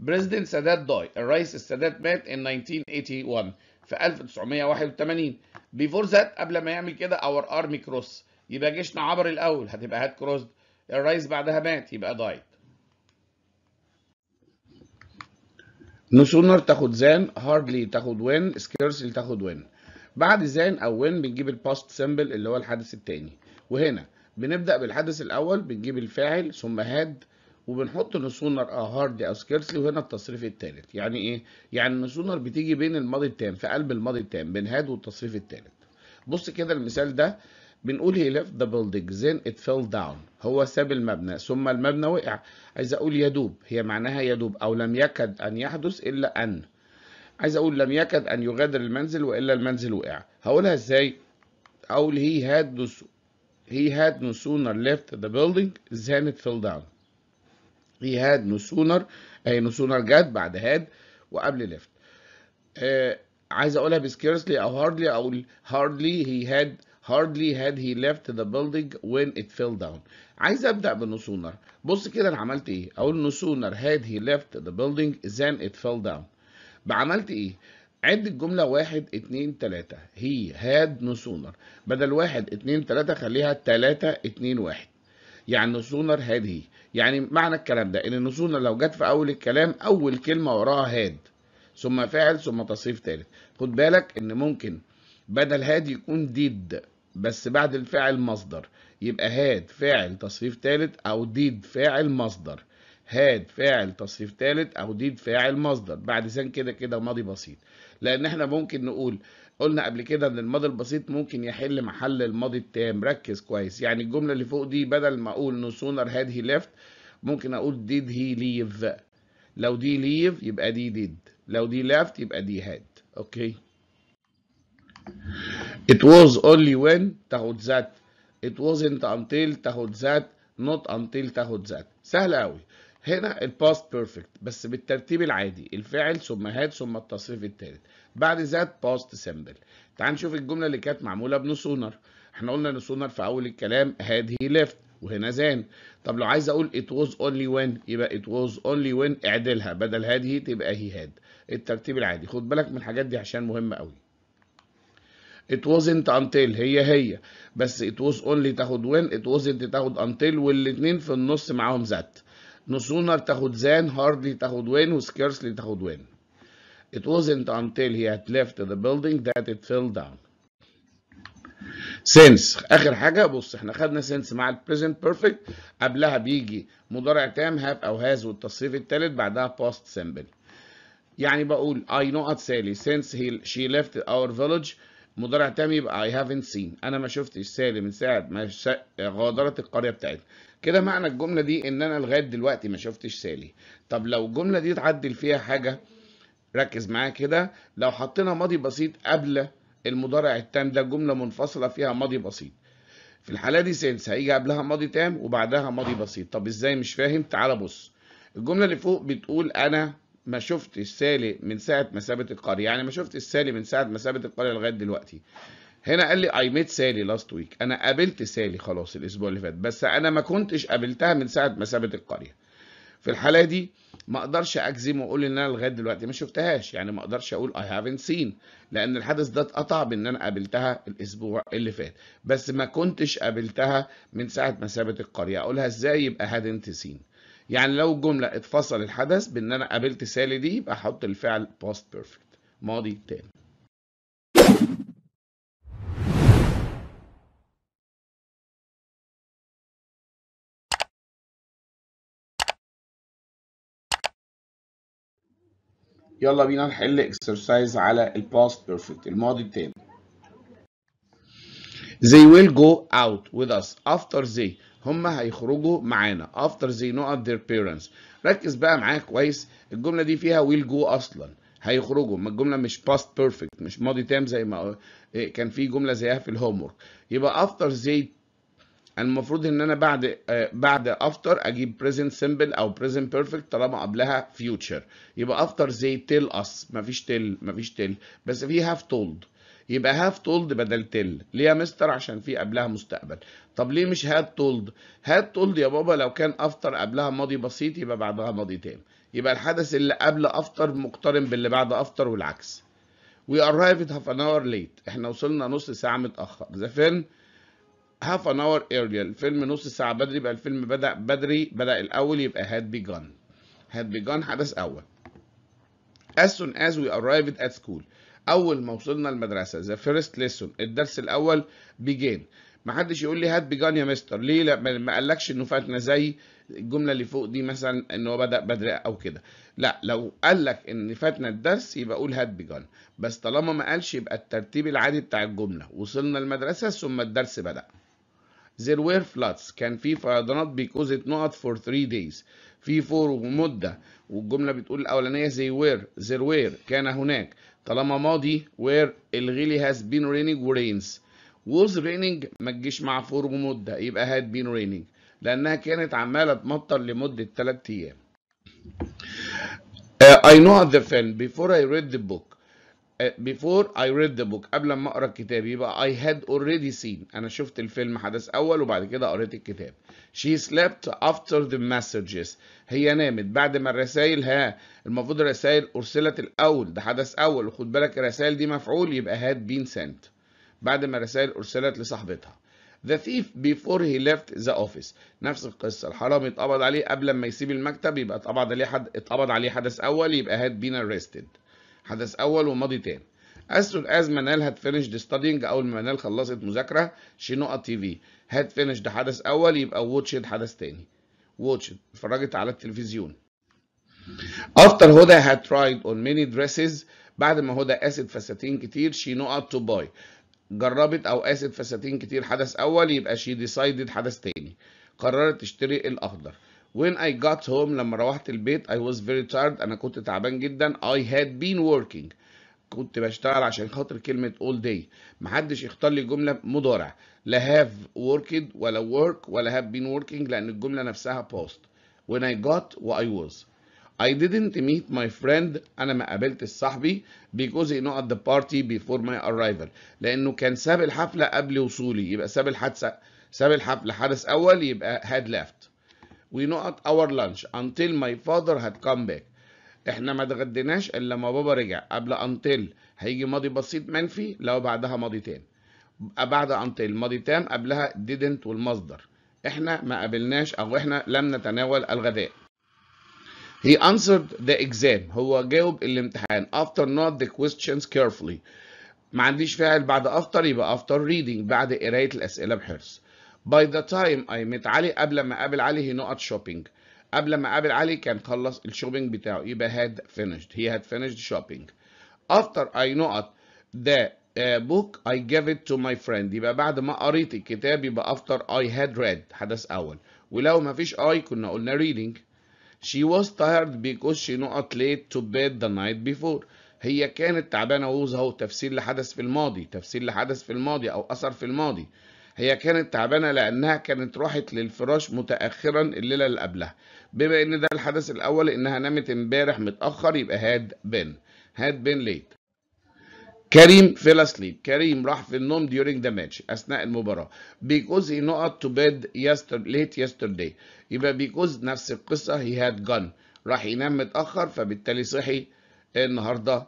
بريزيدنت سادات داي الرئيس السادات مات ان 1981 في 1981 بيفور ذات قبل ما يعمل كده اور ارمي كروس يبقى جيشنا عبر الاول هتبقى هاد كروس الرئيس بعدها مات يبقى دايت نو سونر تاخد زان هاردلي تاخد وين سكيرسلي تاخد وين بعد زين او وين بنجيب الباست سيمبل اللي هو الحدث الثاني وهنا بنبدا بالحدث الاول بنجيب الفاعل ثم هاد وبنحط نسونر اه هارد او سكيرسلي وهنا التصريف الثالث يعني ايه يعني النسونر بتيجي بين الماضي التام في قلب الماضي التام بين هاد والتصريف الثالث بص كده المثال ده بنقول هي left ذا بيلدينج زين ات فيل داون هو ساب المبنى ثم المبنى وقع عايز اقول يدوب هي معناها يدوب او لم يكد ان يحدث الا ان عايز اقول لم يكد ان يغادر المنزل والا المنزل وقع هقولها ازاي اقول هي هاد نس هي هاد نسونر ليفت ذا بيلدينج زانت فيل داون هي هاد نسونر اي نسونر جت بعد هاد وقبل ليفت عايز اقولها بسكيرسلي او هاردلي اقول هاردلي هي هاد هاردلي هاد هي left ذا بيلدينج وين ات fell داون عايز ابدا بنو بنسونر بص كده انا عملت ايه اقول نو نسونر هاد هي left ذا بيلدينج then ات fell داون بعملت ايه عد الجملة واحد اتنين تلاتة هي هاد نسونر بدل واحد اتنين تلاتة خليها تلاتة اتنين واحد يعني نسونر هاد هي يعني معنى الكلام ده ان النسونر لو جت في اول الكلام اول كلمة وراها هاد ثم فاعل ثم تصريف تالت خد بالك ان ممكن بدل هاد يكون ديد بس بعد الفاعل مصدر يبقى هاد فاعل تصريف تالت او ديد فاعل مصدر هاد فاعل تصريف ثالث او ديد فاعل مصدر بعد ذلك كده كده ماضي بسيط لان احنا ممكن نقول قلنا قبل كده ان الماضي البسيط ممكن يحل محل الماضي التام ركز كويس يعني الجمله اللي فوق دي بدل ما اقول نو سونر هاد هي ليفت ممكن اقول ديد هي ليف لو دي ليف يبقى دي ديد لو دي ليفت يبقى دي هاد اوكي It was only when تاخد ذات It wasn't until تاخد ذات Not until تاخد ذات سهل قوي هنا الباست بيرفكت بس بالترتيب العادي الفعل ثم هاد ثم التصريف الثالث بعد ذات باست سمبل تعال نشوف الجمله اللي كانت معموله بنصونر احنا قلنا نصونر في اول الكلام هاد هي ليفت وهنا زان طب لو عايز اقول it was only when يبقى it was only when اعدلها بدل هاد هي تبقى هي هاد الترتيب العادي خد بالك من الحاجات دي عشان مهمه قوي it wasn't until هي هي بس it was only تاخد when it wasn't تاخد until والاتنين في النص معاهم ذات No sooner تاخد زان hardly تاخد وين scarcely تاخد وين It wasn't until he had left the building that it fell down. since اخر حاجه بص احنا خدنا since مع البريزنت بيرفكت قبلها بيجي مضارع تام هاف او هاز والتصريف الثالث بعدها past simple يعني بقول I know at Sally since he, she left our village مضارع تام يبقى I haven't seen انا ما شفتش سالي من ساعه ما غادرت القريه بتاعتنا كده معنى الجملة دي إن أنا لغاية دلوقتي ما شفتش سالي طب لو الجملة دي اتعدل فيها حاجة ركز معايا كده لو حطينا ماضي بسيط قبل المضارع التام ده جملة منفصلة فيها ماضي بسيط في الحالة دي سيلز هيجي قبلها ماضي تام وبعدها ماضي بسيط طب إزاي مش فاهم تعال بص الجملة اللي فوق بتقول أنا ما شفتش سالي من ساعة ما سابت القرية يعني ما شفتش سالي من ساعة ما سابت القرية لغاية دلوقتي هنا قال لي اي ميت سالي لاست ويك انا قابلت سالي خلاص الاسبوع اللي فات بس انا ما كنتش قابلتها من ساعه ما سابت القريه في الحاله دي ما اقدرش اجزم واقول ان انا لغايه دلوقتي ما شفتهاش يعني ما اقدرش اقول اي هافنت سين لان الحدث ده اتقطع بان انا قابلتها الاسبوع اللي فات بس ما كنتش قابلتها من ساعه ما سابت القريه اقولها ازاي يبقى هادنت سين يعني لو الجمله اتفصل الحدث بان انا قابلت سالي دي يبقى احط الفعل باست بيرفكت ماضي تام يلا بينا نحل اكسرسايز على الباست بيرفكت الماضي التام they will go out with us after they هم هيخرجوا معانا after they know their parents ركز بقى معايا كويس الجملة دي فيها will go أصلا هيخرجوا ما الجملة مش past perfect مش ماضي تام زي ما إيه، كان في جملة زيها في الهوم يبقى after they المفروض ان انا بعد آه بعد افتر اجيب present simple او present perfect طالما قبلها future يبقى افتر زي تيل اس مفيش تيل مفيش تيل بس في هاف تولد يبقى هاف تولد بدل تيل ليه يا مستر عشان في قبلها مستقبل طب ليه مش هاد تولد هاد تولد يا بابا لو كان افتر قبلها ماضي بسيط يبقى بعدها ماضي تام يبقى الحدث اللي قبل افتر مقترن باللي بعد افتر والعكس we arrived half an hour late احنا وصلنا نص ساعه متاخر ذا فيلم هاف ان اور ايرلي الفيلم نص ساعه بدري يبقى الفيلم بدا بدري بدا الاول يبقى هاد begun هاد begun حدث اول as soon as we arrived at school اول ما وصلنا المدرسه the first lesson الدرس الاول began ما حدش يقول لي هات بيجان يا مستر ليه لا ما قالكش انه فاتنا زي الجمله اللي فوق دي مثلا ان هو بدا بدري او كده لا لو قال لك ان فاتنا الدرس يبقى قول هات بيجان بس طالما ما قالش يبقى الترتيب العادي بتاع الجمله وصلنا المدرسه ثم الدرس بدا there were floods كان في فيضانات بيكوز نقط for 3 days في فور مدة والجملة بتقول الأولانية زي were there were كان هناك طالما ماضي where الغيلي has been raining rains was raining ما تجيش مع فور مدة يبقى had been raining لأنها كانت عمالة تمطر لمدة 3 أيام. Uh, I know the film before I read the book. Uh, before I read the book قبل ما اقرا الكتاب يبقى I had already seen انا شفت الفيلم حدث اول وبعد كده قريت الكتاب she slept after the messages هي نامت بعد ما الرسائل ها المفروض الرسائل ارسلت الاول ده حدث اول وخد بالك الرسائل دي مفعول يبقى had been sent بعد ما الرسائل ارسلت لصاحبتها The thief before he left the office نفس القصة الحرامي اتقبض عليه قبل ما يسيب المكتب يبقى اتقبض عليه حد اتقبض عليه حدث أول يبقى had been arrested حدث اول وماضي تاني as soon as منال had finished studying اول ما منال خلصت مذاكره she نقط تي في had finished حدث اول يبقى watched حدث تاني watched اتفرجت على التلفزيون after هدى had tried on many dresses بعد ما هدى قاست فساتين كتير she نقط to buy جربت او قاست فساتين كتير حدث اول يبقى she decided حدث تاني قررت تشتري الاخضر When I got home لما روحت البيت I was very tired أنا كنت تعبان جدا I had been working كنت بشتغل عشان خاطر كلمة all day محدش يختار لي جملة مضارع لا have worked ولا work ولا have been working لأن الجملة نفسها past When I got و I was I didn't meet my friend أنا ما قابلتش صاحبي because he not at the party before my arrival لأنه كان ساب الحفلة قبل وصولي يبقى ساب الحادثة ساب الحفلة حدث أول يبقى had left we not our lunch until my father had come back احنا ما اتغديناش الا ما بابا رجع قبل until هيجي ماضي بسيط منفي لو بعدها ماضي تاني بعد until ماضي تام قبلها didn't والمصدر احنا ما قابلناش او احنا لم نتناول الغداء He answered the exam هو جاوب الامتحان after not the questions carefully ما عنديش فاعل بعد after يبقى after reading بعد قراية الأسئلة بحرص باي ذا تايم اي ميت علي قبل ما اقابل علي هي نقط شوبينج قبل ما اقابل علي كان خلص الشوبينج بتاعه يبقى هاد فينيشد هي هاد فينيشد شوبينج افتر اي نقط ذا بوك اي جيف ات تو ماي فريند يبقى بعد ما قريت الكتاب يبقى افتر اي هاد ريد حدث اول ولو ما فيش اي كنا قلنا reading she was tired because she not late to bed the night before هي كانت تعبانه ووز تفسير لحدث في الماضي تفسير لحدث في الماضي او اثر في الماضي هي كانت تعبانة لأنها كانت راحت للفراش متأخرا الليلة اللي قبلها بما إن ده الحدث الأول إنها نامت امبارح متأخر يبقى هاد بين هاد بين ليت كريم فيل سليب كريم راح في النوم ديورينج ذا ماتش اثناء المباراه بيكوز هي نقط تو بيد يستر ليت يسترداي يبقى بيكوز نفس القصه هي هاد جن راح ينام متاخر فبالتالي صحي النهارده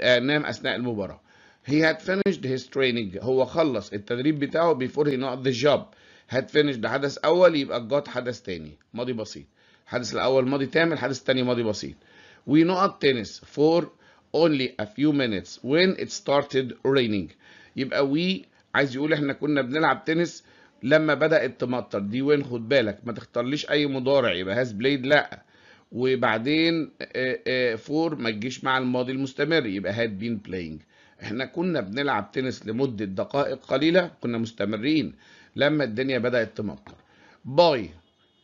آه، نام اثناء المباراه he had finished his training هو خلص التدريب بتاعه before he not the job had finished حدث اول يبقى got حدث تاني ماضي بسيط الحدث الاول ماضي تام الحدث التاني ماضي بسيط we not tennis for only a few minutes when it started raining يبقى we عايز يقول احنا كنا بنلعب تنس لما بدأت تمطر دي وين خد بالك ما تختارليش اي مضارع يبقى has played لا وبعدين فور ما تجيش مع الماضي المستمر يبقى had been playing. احنا كنا بنلعب تنس لمدة دقائق قليلة كنا مستمرين لما الدنيا بدأت تمطر باي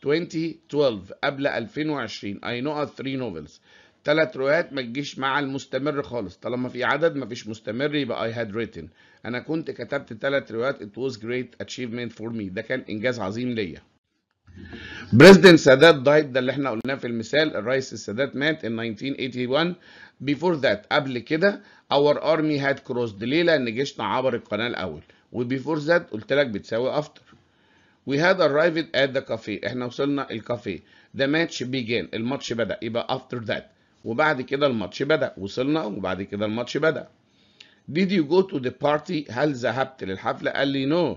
2012 قبل 2020 اي a 3 نوفلز ثلاث روايات ما تجيش مع المستمر خالص طالما في عدد ما فيش مستمر يبقى اي هاد written انا كنت كتبت ثلاث روايات it was great achievement for me ده كان انجاز عظيم ليا بريزيدنت سادات دايت ده اللي احنا قلناه في المثال الرئيس السادات مات in 1981 before that قبل كده our army had crossed ليه ان جيشنا عبر القناه الاول وبيفور ذات قلت لك بتساوي افتر we had arrived at the cafe احنا وصلنا الكافيه the match began الماتش بدا يبقى after that وبعد كده الماتش بدا وصلنا وبعد كده الماتش بدا did you go to the party هل ذهبت للحفله قال لي no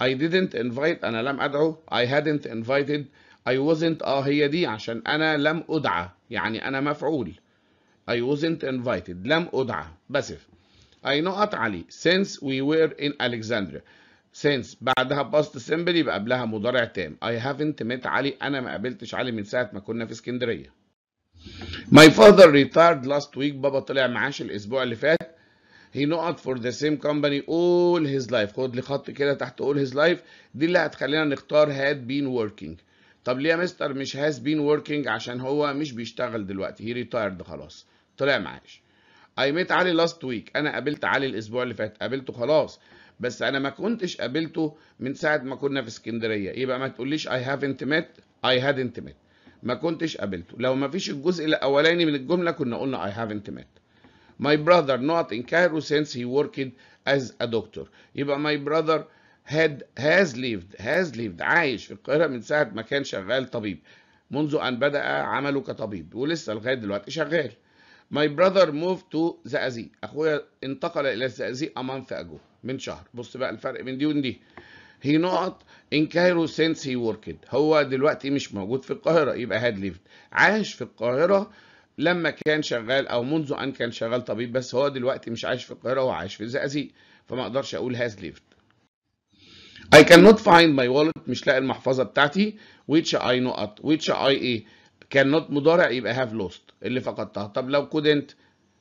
I didn't invite أنا لم أدعو I hadn't invited I wasn't آه هي دي عشان أنا لم أدعى يعني أنا مفعول I wasn't invited لم أدعى بسف I not علي since we were in Alexandria since بعدها past simple يبقى قبلها مضارع تام I haven't met علي أنا ما قابلتش علي من ساعة ما كنا في اسكندرية My father retired last week بابا طلع معاش الأسبوع اللي فات he not for the same company all his life خد لي خط كده تحت all his life دي اللي هتخلينا نختار had been working طب ليه يا مستر مش has been working عشان هو مش بيشتغل دلوقتي هي retired خلاص طلع معاش I met علي لاست ويك انا قابلت علي الاسبوع اللي فات قابلته خلاص بس انا ما كنتش قابلته من ساعه ما كنا في اسكندريه يبقى ما تقوليش I هافنت met I هادنت met ما كنتش قابلته لو ما فيش الجزء الاولاني من الجمله كنا قلنا I هافنت met My brother not in Cairo since he worked as a doctor. يبقى my brother had has lived has lived عايش في القاهرة من ساعة ما كان شغال طبيب منذ أن بدأ عمله كطبيب ولسه لغاية دلوقتي شغال. My brother moved to زقازيق أخويا انتقل إلى زقازيق a month ago من شهر بص بقى الفرق بين دي ودي. He not in Cairo since he worked هو دلوقتي مش موجود في القاهرة يبقى had lived عايش في القاهرة لما كان شغال او منذ ان كان شغال طبيب بس هو دلوقتي مش عايش في القاهره هو عايش في الزقازيق فما اقدرش اقول هاز ليفت. I cannot find my wallet مش لاقي المحفظه بتاعتي which I not which I ايه cannot مضارع يبقى have lost اللي فقدتها طب لو couldn't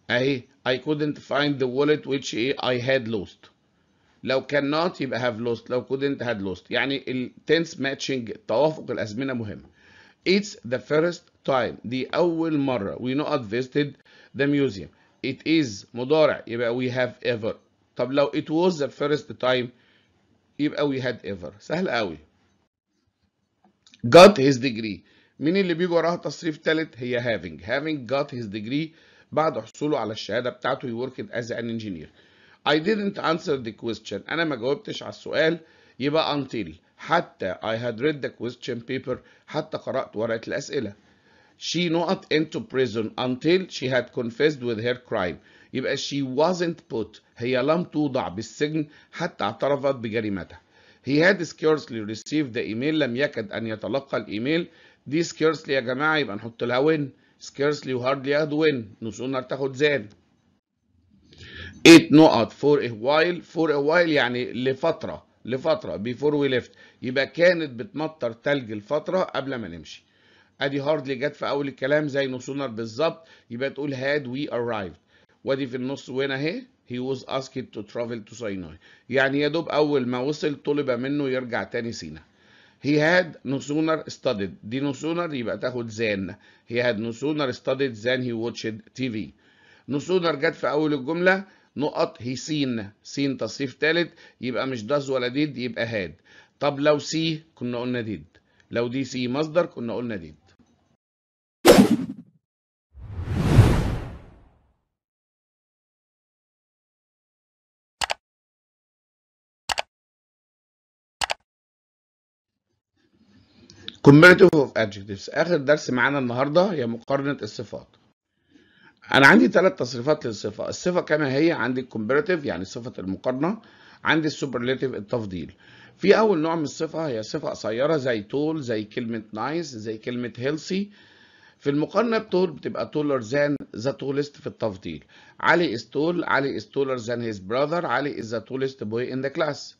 اهي I couldn't find the wallet which I had lost لو cannot يبقى have lost لو couldn't had lost يعني التنس ماتشنج توافق الازمنه مهم It's the first time the أول مرة we not visited the museum it is مضارع يبقى we have ever طب لو it was the first time يبقى we had ever سهل قوي got his degree مين اللي بيجي وراها تصريف تالت هي having having got his degree بعد حصوله على الشهادة بتاعته he worked as an engineer I didn't answer the question أنا ما جاوبتش على السؤال يبقى until حتى I had read the question paper حتى قرأت ورقة الأسئلة she not into prison until she had confessed with her crime يبقى she wasn't put هي لم توضع بالسجن حتى اعترفت بجريمتها he had scarcely received the email لم يكد أن يتلقى الإيميل دي scarcely يا جماعة يبقى نحط لها when scarcely وhardly had when نصونها تاخد زاد It not for a while for a while يعني لفترة لفتره بيفور وي ليفت يبقى كانت بتمطر تلج لفتره قبل ما نمشي ادي هاردلي جت في اول الكلام زي نصونر بالظبط يبقى تقول هاد وي ارايفد وادي في النص وهنا اهي هي واز اسكيد تو ترافل تو سيناي يعني يا دوب اول ما وصل طلب منه يرجع تاني سينا هي هاد نصونر ستاديد دي نصونر يبقى تاخد زان هي هاد نصونر ستاديد زان هي واتشد تي في نصونر جت في اول الجمله نقط هي سين سين تصريف ثالث يبقى مش داز ولا ديد يبقى هاد طب لو سي كنا قلنا ديد لو دي سي مصدر كنا قلنا ديد comparative of adjectives اخر درس معانا النهارده هي مقارنه الصفات انا عندي ثلاث تصريفات للصفه الصفه كما هي عندي الكومبيراتيف يعني صفه المقارنه عندي السوبرليتيف التفضيل في اول نوع من الصفه هي صفه قصيره زي تول زي كلمه نايس nice, زي كلمه هيلسي في المقارنه بتول بتبقى تولر زان ذا تولست في التفضيل علي از تول علي از تولر زان هيز براذر علي از ذا تولست بوي ان ذا كلاس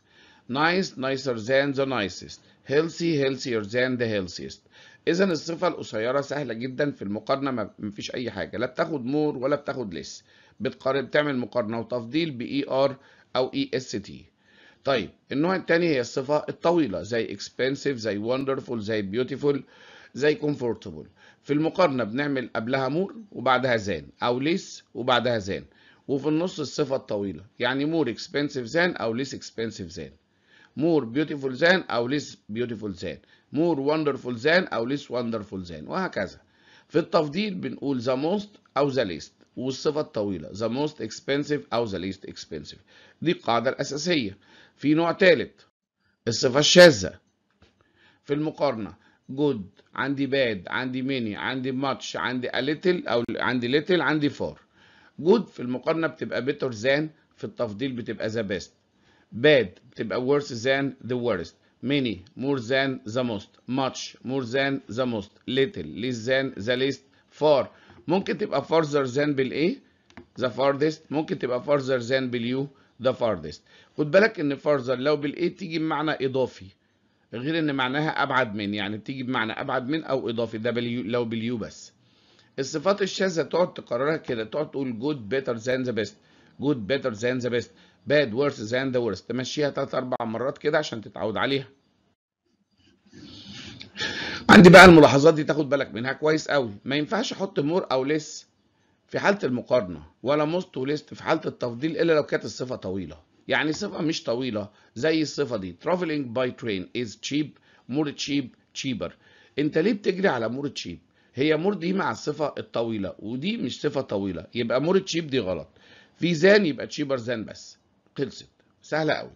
نايس نايسر زان ذا نايسست هيلسي هيلسير زان ذا هيلسيست اذا الصفه القصيره سهله جدا في المقارنه ما فيش اي حاجه لا بتاخد مور ولا بتاخد ليس بتقارن بتعمل مقارنه وتفضيل بـ ار e او اي اس تي طيب النوع الثاني هي الصفه الطويله زي expensive زي wonderful زي beautiful زي comfortable في المقارنه بنعمل قبلها مور وبعدها زان او ليس وبعدها زان وفي النص الصفه الطويله يعني مور expensive زان او ليس expensive زان مور beautiful زان او ليس beautiful زان more wonderful than أو less wonderful than وهكذا في التفضيل بنقول the most أو the least والصفة الطويلة the most expensive أو the least expensive دي القاعدة الأساسية في نوع ثالث الصفة الشاذة في المقارنة good عندي bad عندي many عندي much عندي a little أو عندي little عندي far good في المقارنة بتبقى better than في التفضيل بتبقى the best bad بتبقى worse than the worst many more than the most much more than the most little less than the least far ممكن تبقى farther than بالايه the farthest ممكن تبقى farther than باليو the farthest خد بالك ان farther لو بالايه تيجي بمعنى اضافي غير ان معناها ابعد من يعني بتيجي بمعنى ابعد من او اضافي ده باليو لو باليو بس الصفات الشاذة تقعد تقررها كده تقعد تقول good better than the best good better than the best باد ورث ذان ذا ورث تمشيها ثلاث اربع مرات كده عشان تتعود عليها عندي بقى الملاحظات دي تاخد بالك منها كويس قوي ما ينفعش احط مور او ليس في حاله المقارنه ولا موست وليست في حاله التفضيل الا لو كانت الصفه طويله يعني صفه مش طويله زي الصفه دي traveling باي ترين از تشيب مور تشيب تشيبر انت ليه بتجري على مور تشيب هي مور دي مع الصفه الطويله ودي مش صفه طويله يبقى مور تشيب دي غلط في زان يبقى تشيبر زان بس خلصت سهله قوي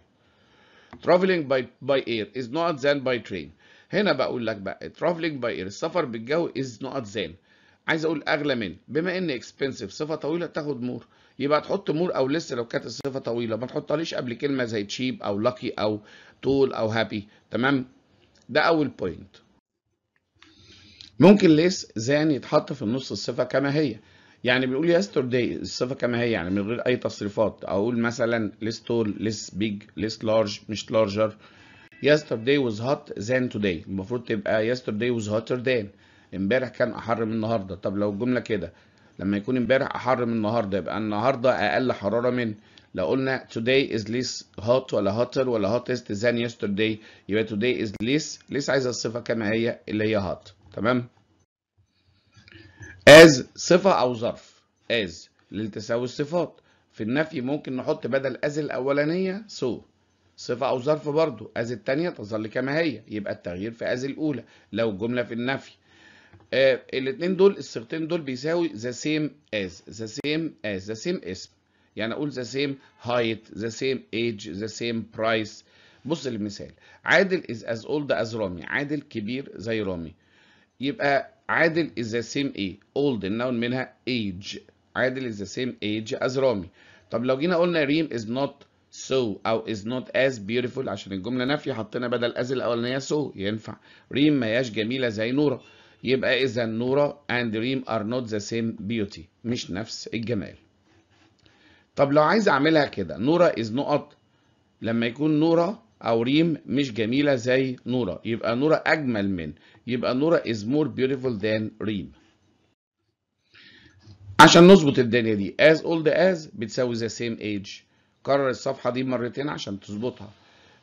traveling by by air is not than by train هنا بقول لك بقى traveling by air السفر بالجو is not than عايز اقول اغلى من بما ان expensive صفه طويله تاخد مور يبقى تحط مور او لسه لو كانت الصفه طويله ما تحطهاليش قبل كلمه زي تشيب او لاكي او tall او هابي تمام ده اول بوينت ممكن ليس زان يتحط في النص الصفه كما هي يعني بيقول يسترداي الصفه كما هي يعني من غير اي تصريفات اقول مثلا ليس tall ليس big ليس large مش larger yesterday was hot than today المفروض تبقى yesterday was hotter than امبارح كان احر من النهارده طب لو الجمله كده لما يكون امبارح احر من النهارده يبقى النهارده اقل حراره من لو قلنا today is less hot ولا hotter ولا hottest than yesterday يبقى today is less less عايزه الصفه كما هي اللي هي hot تمام as صفة أو ظرف as للتساوي الصفات في النفي ممكن نحط بدل as الأولانية so صفة أو ظرف برضو as التانية تظل كما هي يبقى التغيير في as الأولى لو جملة في النفي آه الاتنين دول الصيغتين دول بيساوي the same as the same as the same اسم يعني أقول the same height the same age the same price بص المثال عادل is as old as رامي عادل كبير زي رامي يبقى عادل is the same ايه؟ old النون منها age عادل is the same age as رامي طب لو جينا قلنا ريم is not so او is not as beautiful عشان الجمله نافيه حطينا بدل as الاولانيه so ينفع ريم ما هياش جميله زي نوره يبقى اذا نوره and ريم are not the same beauty مش نفس الجمال طب لو عايز اعملها كده نوره is نقط لما يكون نوره او ريم مش جميله زي نوره يبقى نوره اجمل من يبقى نورا is more beautiful than ريم عشان نظبط الدنيا دي as old as بتساوي the same age كرر الصفحة دي مرتين عشان تظبطها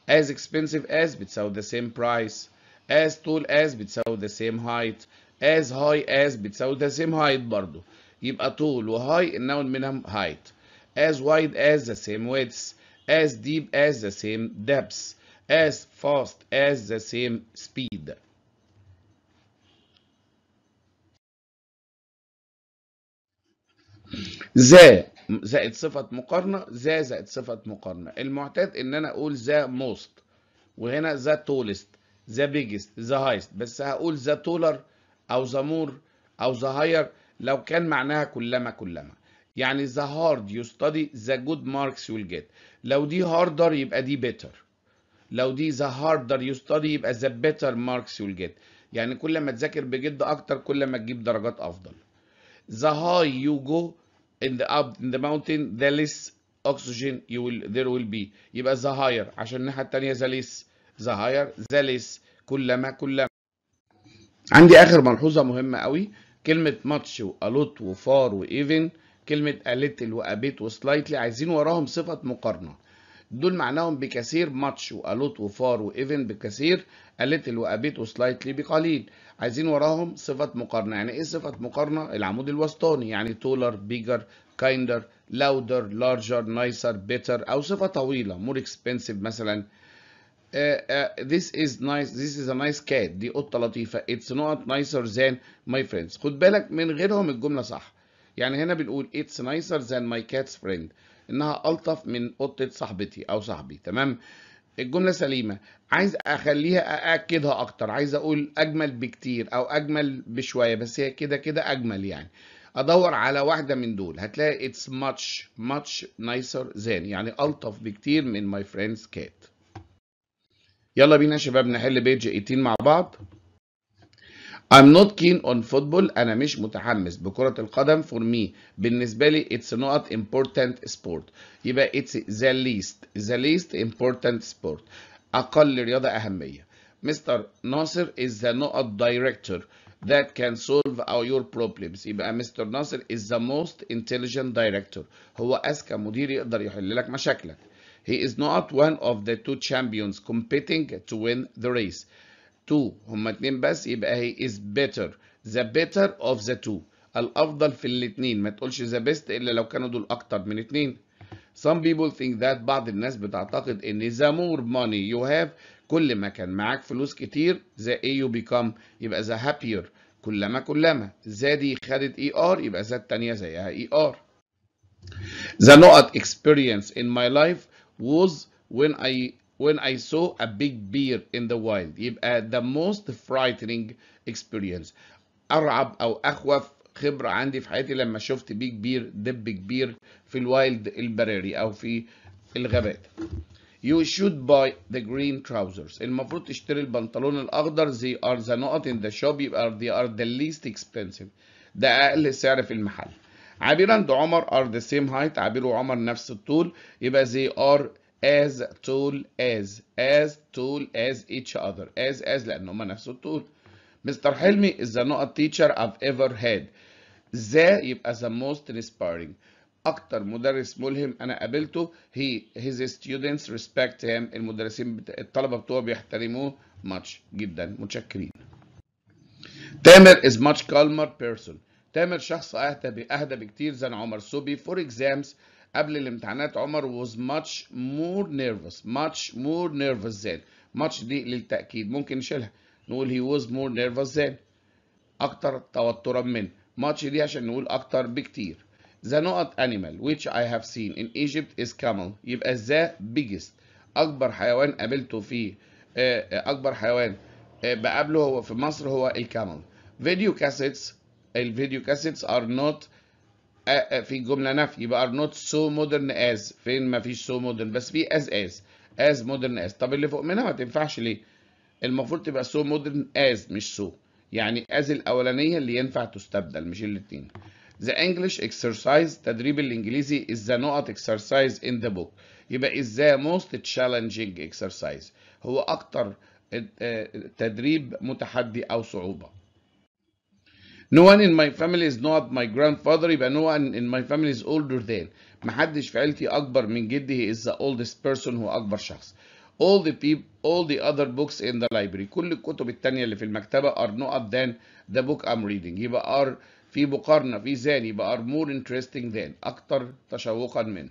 as expensive as بتساوي the same price as tall as بتساوي the same height as high as بتساوي the same height برضو يبقى tall وhigh النون منهم height as wide as the same width as deep as the same depth as fast as the same speed ذا زائد صفة مقارنة ذا زائد صفة مقارنة المعتاد ان انا اقول ذا موست وهنا ذا تولست ذا بيجست ذا هايست بس هقول ذا تولر او ذا مور او ذا هاير لو كان معناها كلما كلما يعني ذا هارد يو ستادي ذا جود ماركس ويل جيت لو دي هاردر يبقى دي بيتر لو دي ذا هاردر يو ستادي يبقى ذا بيتر ماركس ويل جيت يعني كل ما تذاكر بجد اكتر كل ما تجيب درجات افضل ذا هاي يو جو in the up in the mountain the less oxygen you will there will be يبقى the higher عشان الناحية التانية the less the higher the less كلما كلما عندي آخر ملحوظة مهمة قوي كلمة ماتش وألوت وفار وإيفن كلمة أليتل وأبيت وسلايتلي عايزين وراهم صفة مقارنة دول معناهم بكثير ماتش والوت وفار وايفن بكثير ليتل وابيت وسلايتلي بقليل عايزين وراهم صفه مقارنه يعني ايه صفه مقارنه العمود الوسطاني يعني تولر بيجر كايندر لاودر لارجر نايسر بيتر أو صفة طويلة مور اكسبنسيف مثلا uh, uh, this is nice this is a nice cat دي قطة لطيفة it's not nicer than my friends خد بالك من غيرهم الجملة صح يعني هنا بنقول it's nicer than my cat's friend انها الطف من قطه صاحبتي او صاحبي تمام الجمله سليمه عايز اخليها ااكدها اكتر عايز اقول اجمل بكتير او اجمل بشويه بس هي كده كده اجمل يعني ادور على واحده من دول هتلاقي اتس ماتش ماتش نايسر زين يعني الطف بكتير من ماي فريندز كات يلا بينا يا شباب نحل بيج 18 مع بعض I'm not keen on football أنا مش متحمس بكرة القدم for me بالنسبة لي it's not important sport يبقى it's the least the least important sport أقل رياضة أهمية Mr. Nasser is the not director that can solve all your problems يبقى Mr. Nasser is the most intelligent director هو أذكى مدير يقدر يحل لك مشاكلك He is not one of the two champions competing to win the race تو هما اتنين بس يبقى هي از بيتر ذا بيتر اوف ذا تو الافضل في الاتنين ما تقولش ذا بيست الا لو كانوا دول اكتر من اتنين some people think that بعض الناس بتعتقد ان the more money you have كل ما كان معاك فلوس كتير the a you become يبقى the happier كلما كلما ذا دي خدت اي e ار يبقى ذا التانية زيها اي e ار The not experience in my life was when I when I saw a big bear in the wild يبقى the most frightening experience أرعب أو أخوف خبرة عندي في حياتي لما شفت بيج بير دب كبير في الوايلد البراري أو في الغابات You should buy the green trousers. المفروض تشتري البنطلون الأخضر. They are the not in the shop. they are the least expensive. ده أقل سعر في المحل. عبير and عمر are the same height. عبير وعمر نفس الطول. يبقى they are as tall as as tall as each other as as لأن هما نفس الطول Mr. Helmi is the not teacher I've ever had the يبقى the most inspiring أكتر مدرس ملهم أنا قابلته he his students respect him المدرسين الطلبة بتوعه بيحترموه much جدا متشكرين Tamer is much calmer person Tamer شخص أهدى أهدى بكتير than عمر so before exams قبل الامتحانات عمر was much more nervous much more nervous than much دي للتأكيد ممكن نشيلها نقول he was more nervous than أكتر توترا من much دي عشان نقول أكتر بكتير the نقط animal which I have seen in Egypt is camel يبقى the biggest أكبر حيوان قابلته في آه، آه، أكبر حيوان آه، بقابله هو في مصر هو الكامل فيديو كاسيتس الفيديو كاسيتس are not آه، آه، في جمله نفي يبقى ار نوت سو مودرن از فين ما فيش so مودرن بس في از از از مودرن از طب اللي فوق منها ما تنفعش ليه المفروض تبقى سو مودرن از مش so يعني از الاولانيه اللي ينفع تستبدل مش الاثنين ذا انجلش اكسرسايز تدريب الانجليزي از نقط اكسرسايز ان ذا بوك يبقى ازاي موست تشالنجينج اكسرسايز هو اكتر آه، تدريب متحدي او صعوبه No one in my family is not my grandfather even no one in my family is older than محدش في عيلتي أكبر من جدي he is the oldest person هو أكبر شخص all the people all the other books in the library كل الكتب التانية اللي في المكتبة are not than the book I'm reading يبقى are في مقارنة في ذان يبقى are more interesting than أكتر تشوقا من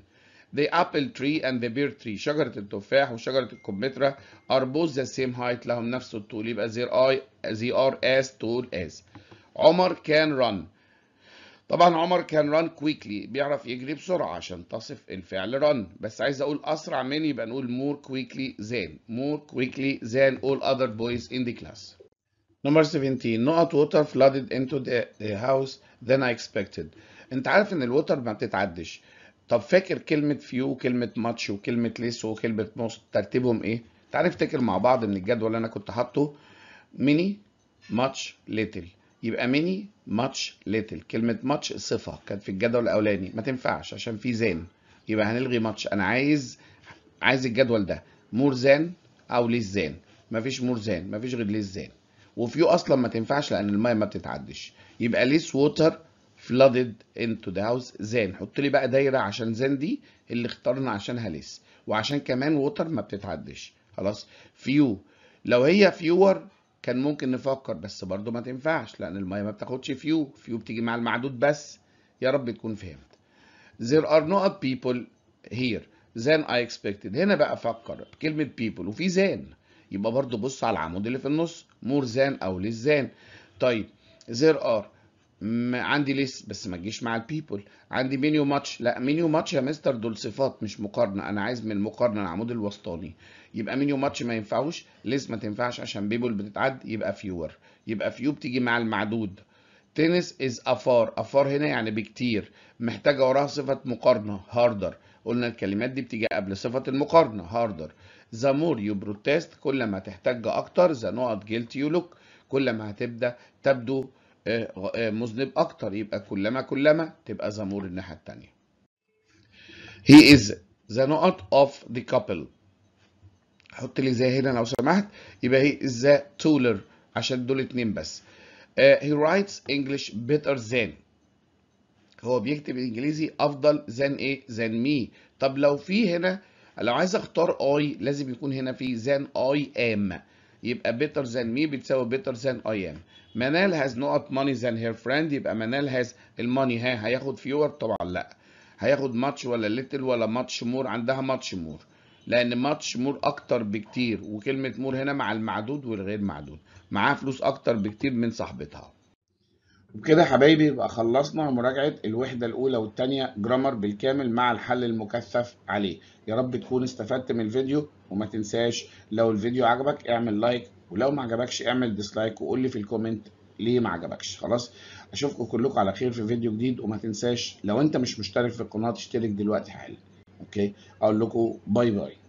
The apple tree and the pear tree شجرة التفاح وشجرة الكمثرى are both the same height لهم نفس الطول يبقى they they are as tall as عمر كان ران طبعا عمر كان ران كويكلي بيعرف يجري بسرعة عشان تصف الفعل ران بس عايز اقول اسرع من يبقى نقول مور كويكلي زان مور كويكلي زان اول اذر بويز ان ذا كلاس نمبر 17 نقط ووتر فلودد انتو ذا هاوس ذان اي اكسبكتد انت عارف ان الوتر ما بتتعدش طب فاكر كلمة فيو وكلمة ماتش وكلمة ليس وكلمة موست ترتيبهم ايه؟ تعرف تفتكر مع بعض من الجدول اللي انا كنت حاطه ميني ماتش ليتل يبقى ميني ماتش ليتل كلمه ماتش صفه كانت في الجدول الاولاني ما تنفعش عشان في زين يبقى هنلغي ماتش انا عايز عايز الجدول ده مور زان او ليس زان مفيش مور زان مفيش غير ليس زان وفيو اصلا ما تنفعش لان الميه ما بتتعدش يبقى ليس ووتر فلودد انتو ذا هاوس زان حط لي بقى دايره عشان زان دي اللي اخترنا عشانها ليس وعشان كمان ووتر ما بتتعدش خلاص فيو لو هي فيور كان ممكن نفكر بس برضه ما تنفعش لان الميه ما بتاخدش فيو فيو بتيجي مع المعدود بس يا رب تكون فهمت there are no people here than I expected هنا بقى فكر بكلمة people وفي زان يبقى برضه بص على العمود اللي في النص more than أو less than طيب there are عندي ليس بس ما تجيش مع البيبول عندي مينيو ماتش لا مينيو ماتش يا مستر دول صفات مش مقارنه انا عايز من المقارنه العمود الوسطاني يبقى مينيو ماتش ما ينفعوش ليس ما تنفعش عشان بيبول بتتعد يبقى فيور يبقى فيو بتيجي مع المعدود تنس از افار افار هنا يعني بكتير محتاجه وراها صفه مقارنه هاردر قلنا الكلمات دي بتيجي قبل صفه المقارنه هاردر ذا مور يو بروتست كل ما تحتاج اكتر ذا نقط جيلت يو لوك كل ما هتبدا تبدو إيه، إيه، مذنب اكتر يبقى كلما كلما تبقى زمور الناحيه الثانيه هي از ذا نقط اوف ذا كابل حط لي زي هنا لو سمحت يبقى هي از ذا تولر عشان دول اتنين بس هي رايتس انجلش بيتر better هو بيكتب انجليزي افضل than ايه than مي طب لو في هنا لو عايز اختار اي لازم يكون هنا في than اي ام يبقى بيتر than مي بتساوي بيتر than اي ام منال هاز نقط ماني ذان هير فريند يبقى منال هاز الماني ها هياخد فيور طبعا لا هياخد ماتش ولا ليتل ولا ماتش مور عندها ماتش مور لان ماتش مور اكتر بكتير وكلمه مور هنا مع المعدود والغير معدود معاها فلوس اكتر بكتير من صاحبتها وبكده يا حبايبي يبقى خلصنا مراجعه الوحده الاولى والثانيه جرامر بالكامل مع الحل المكثف عليه يا رب تكون استفدت من الفيديو وما تنساش لو الفيديو عجبك اعمل لايك ولو ما عجبكش اعمل ديسلايك وقول لي في الكومنت ليه ما عجبكش خلاص اشوفكم كلكم على خير في فيديو جديد وما تنساش لو انت مش مشترك في القناه تشترك دلوقتي حالا اوكي اقول لكم باي باي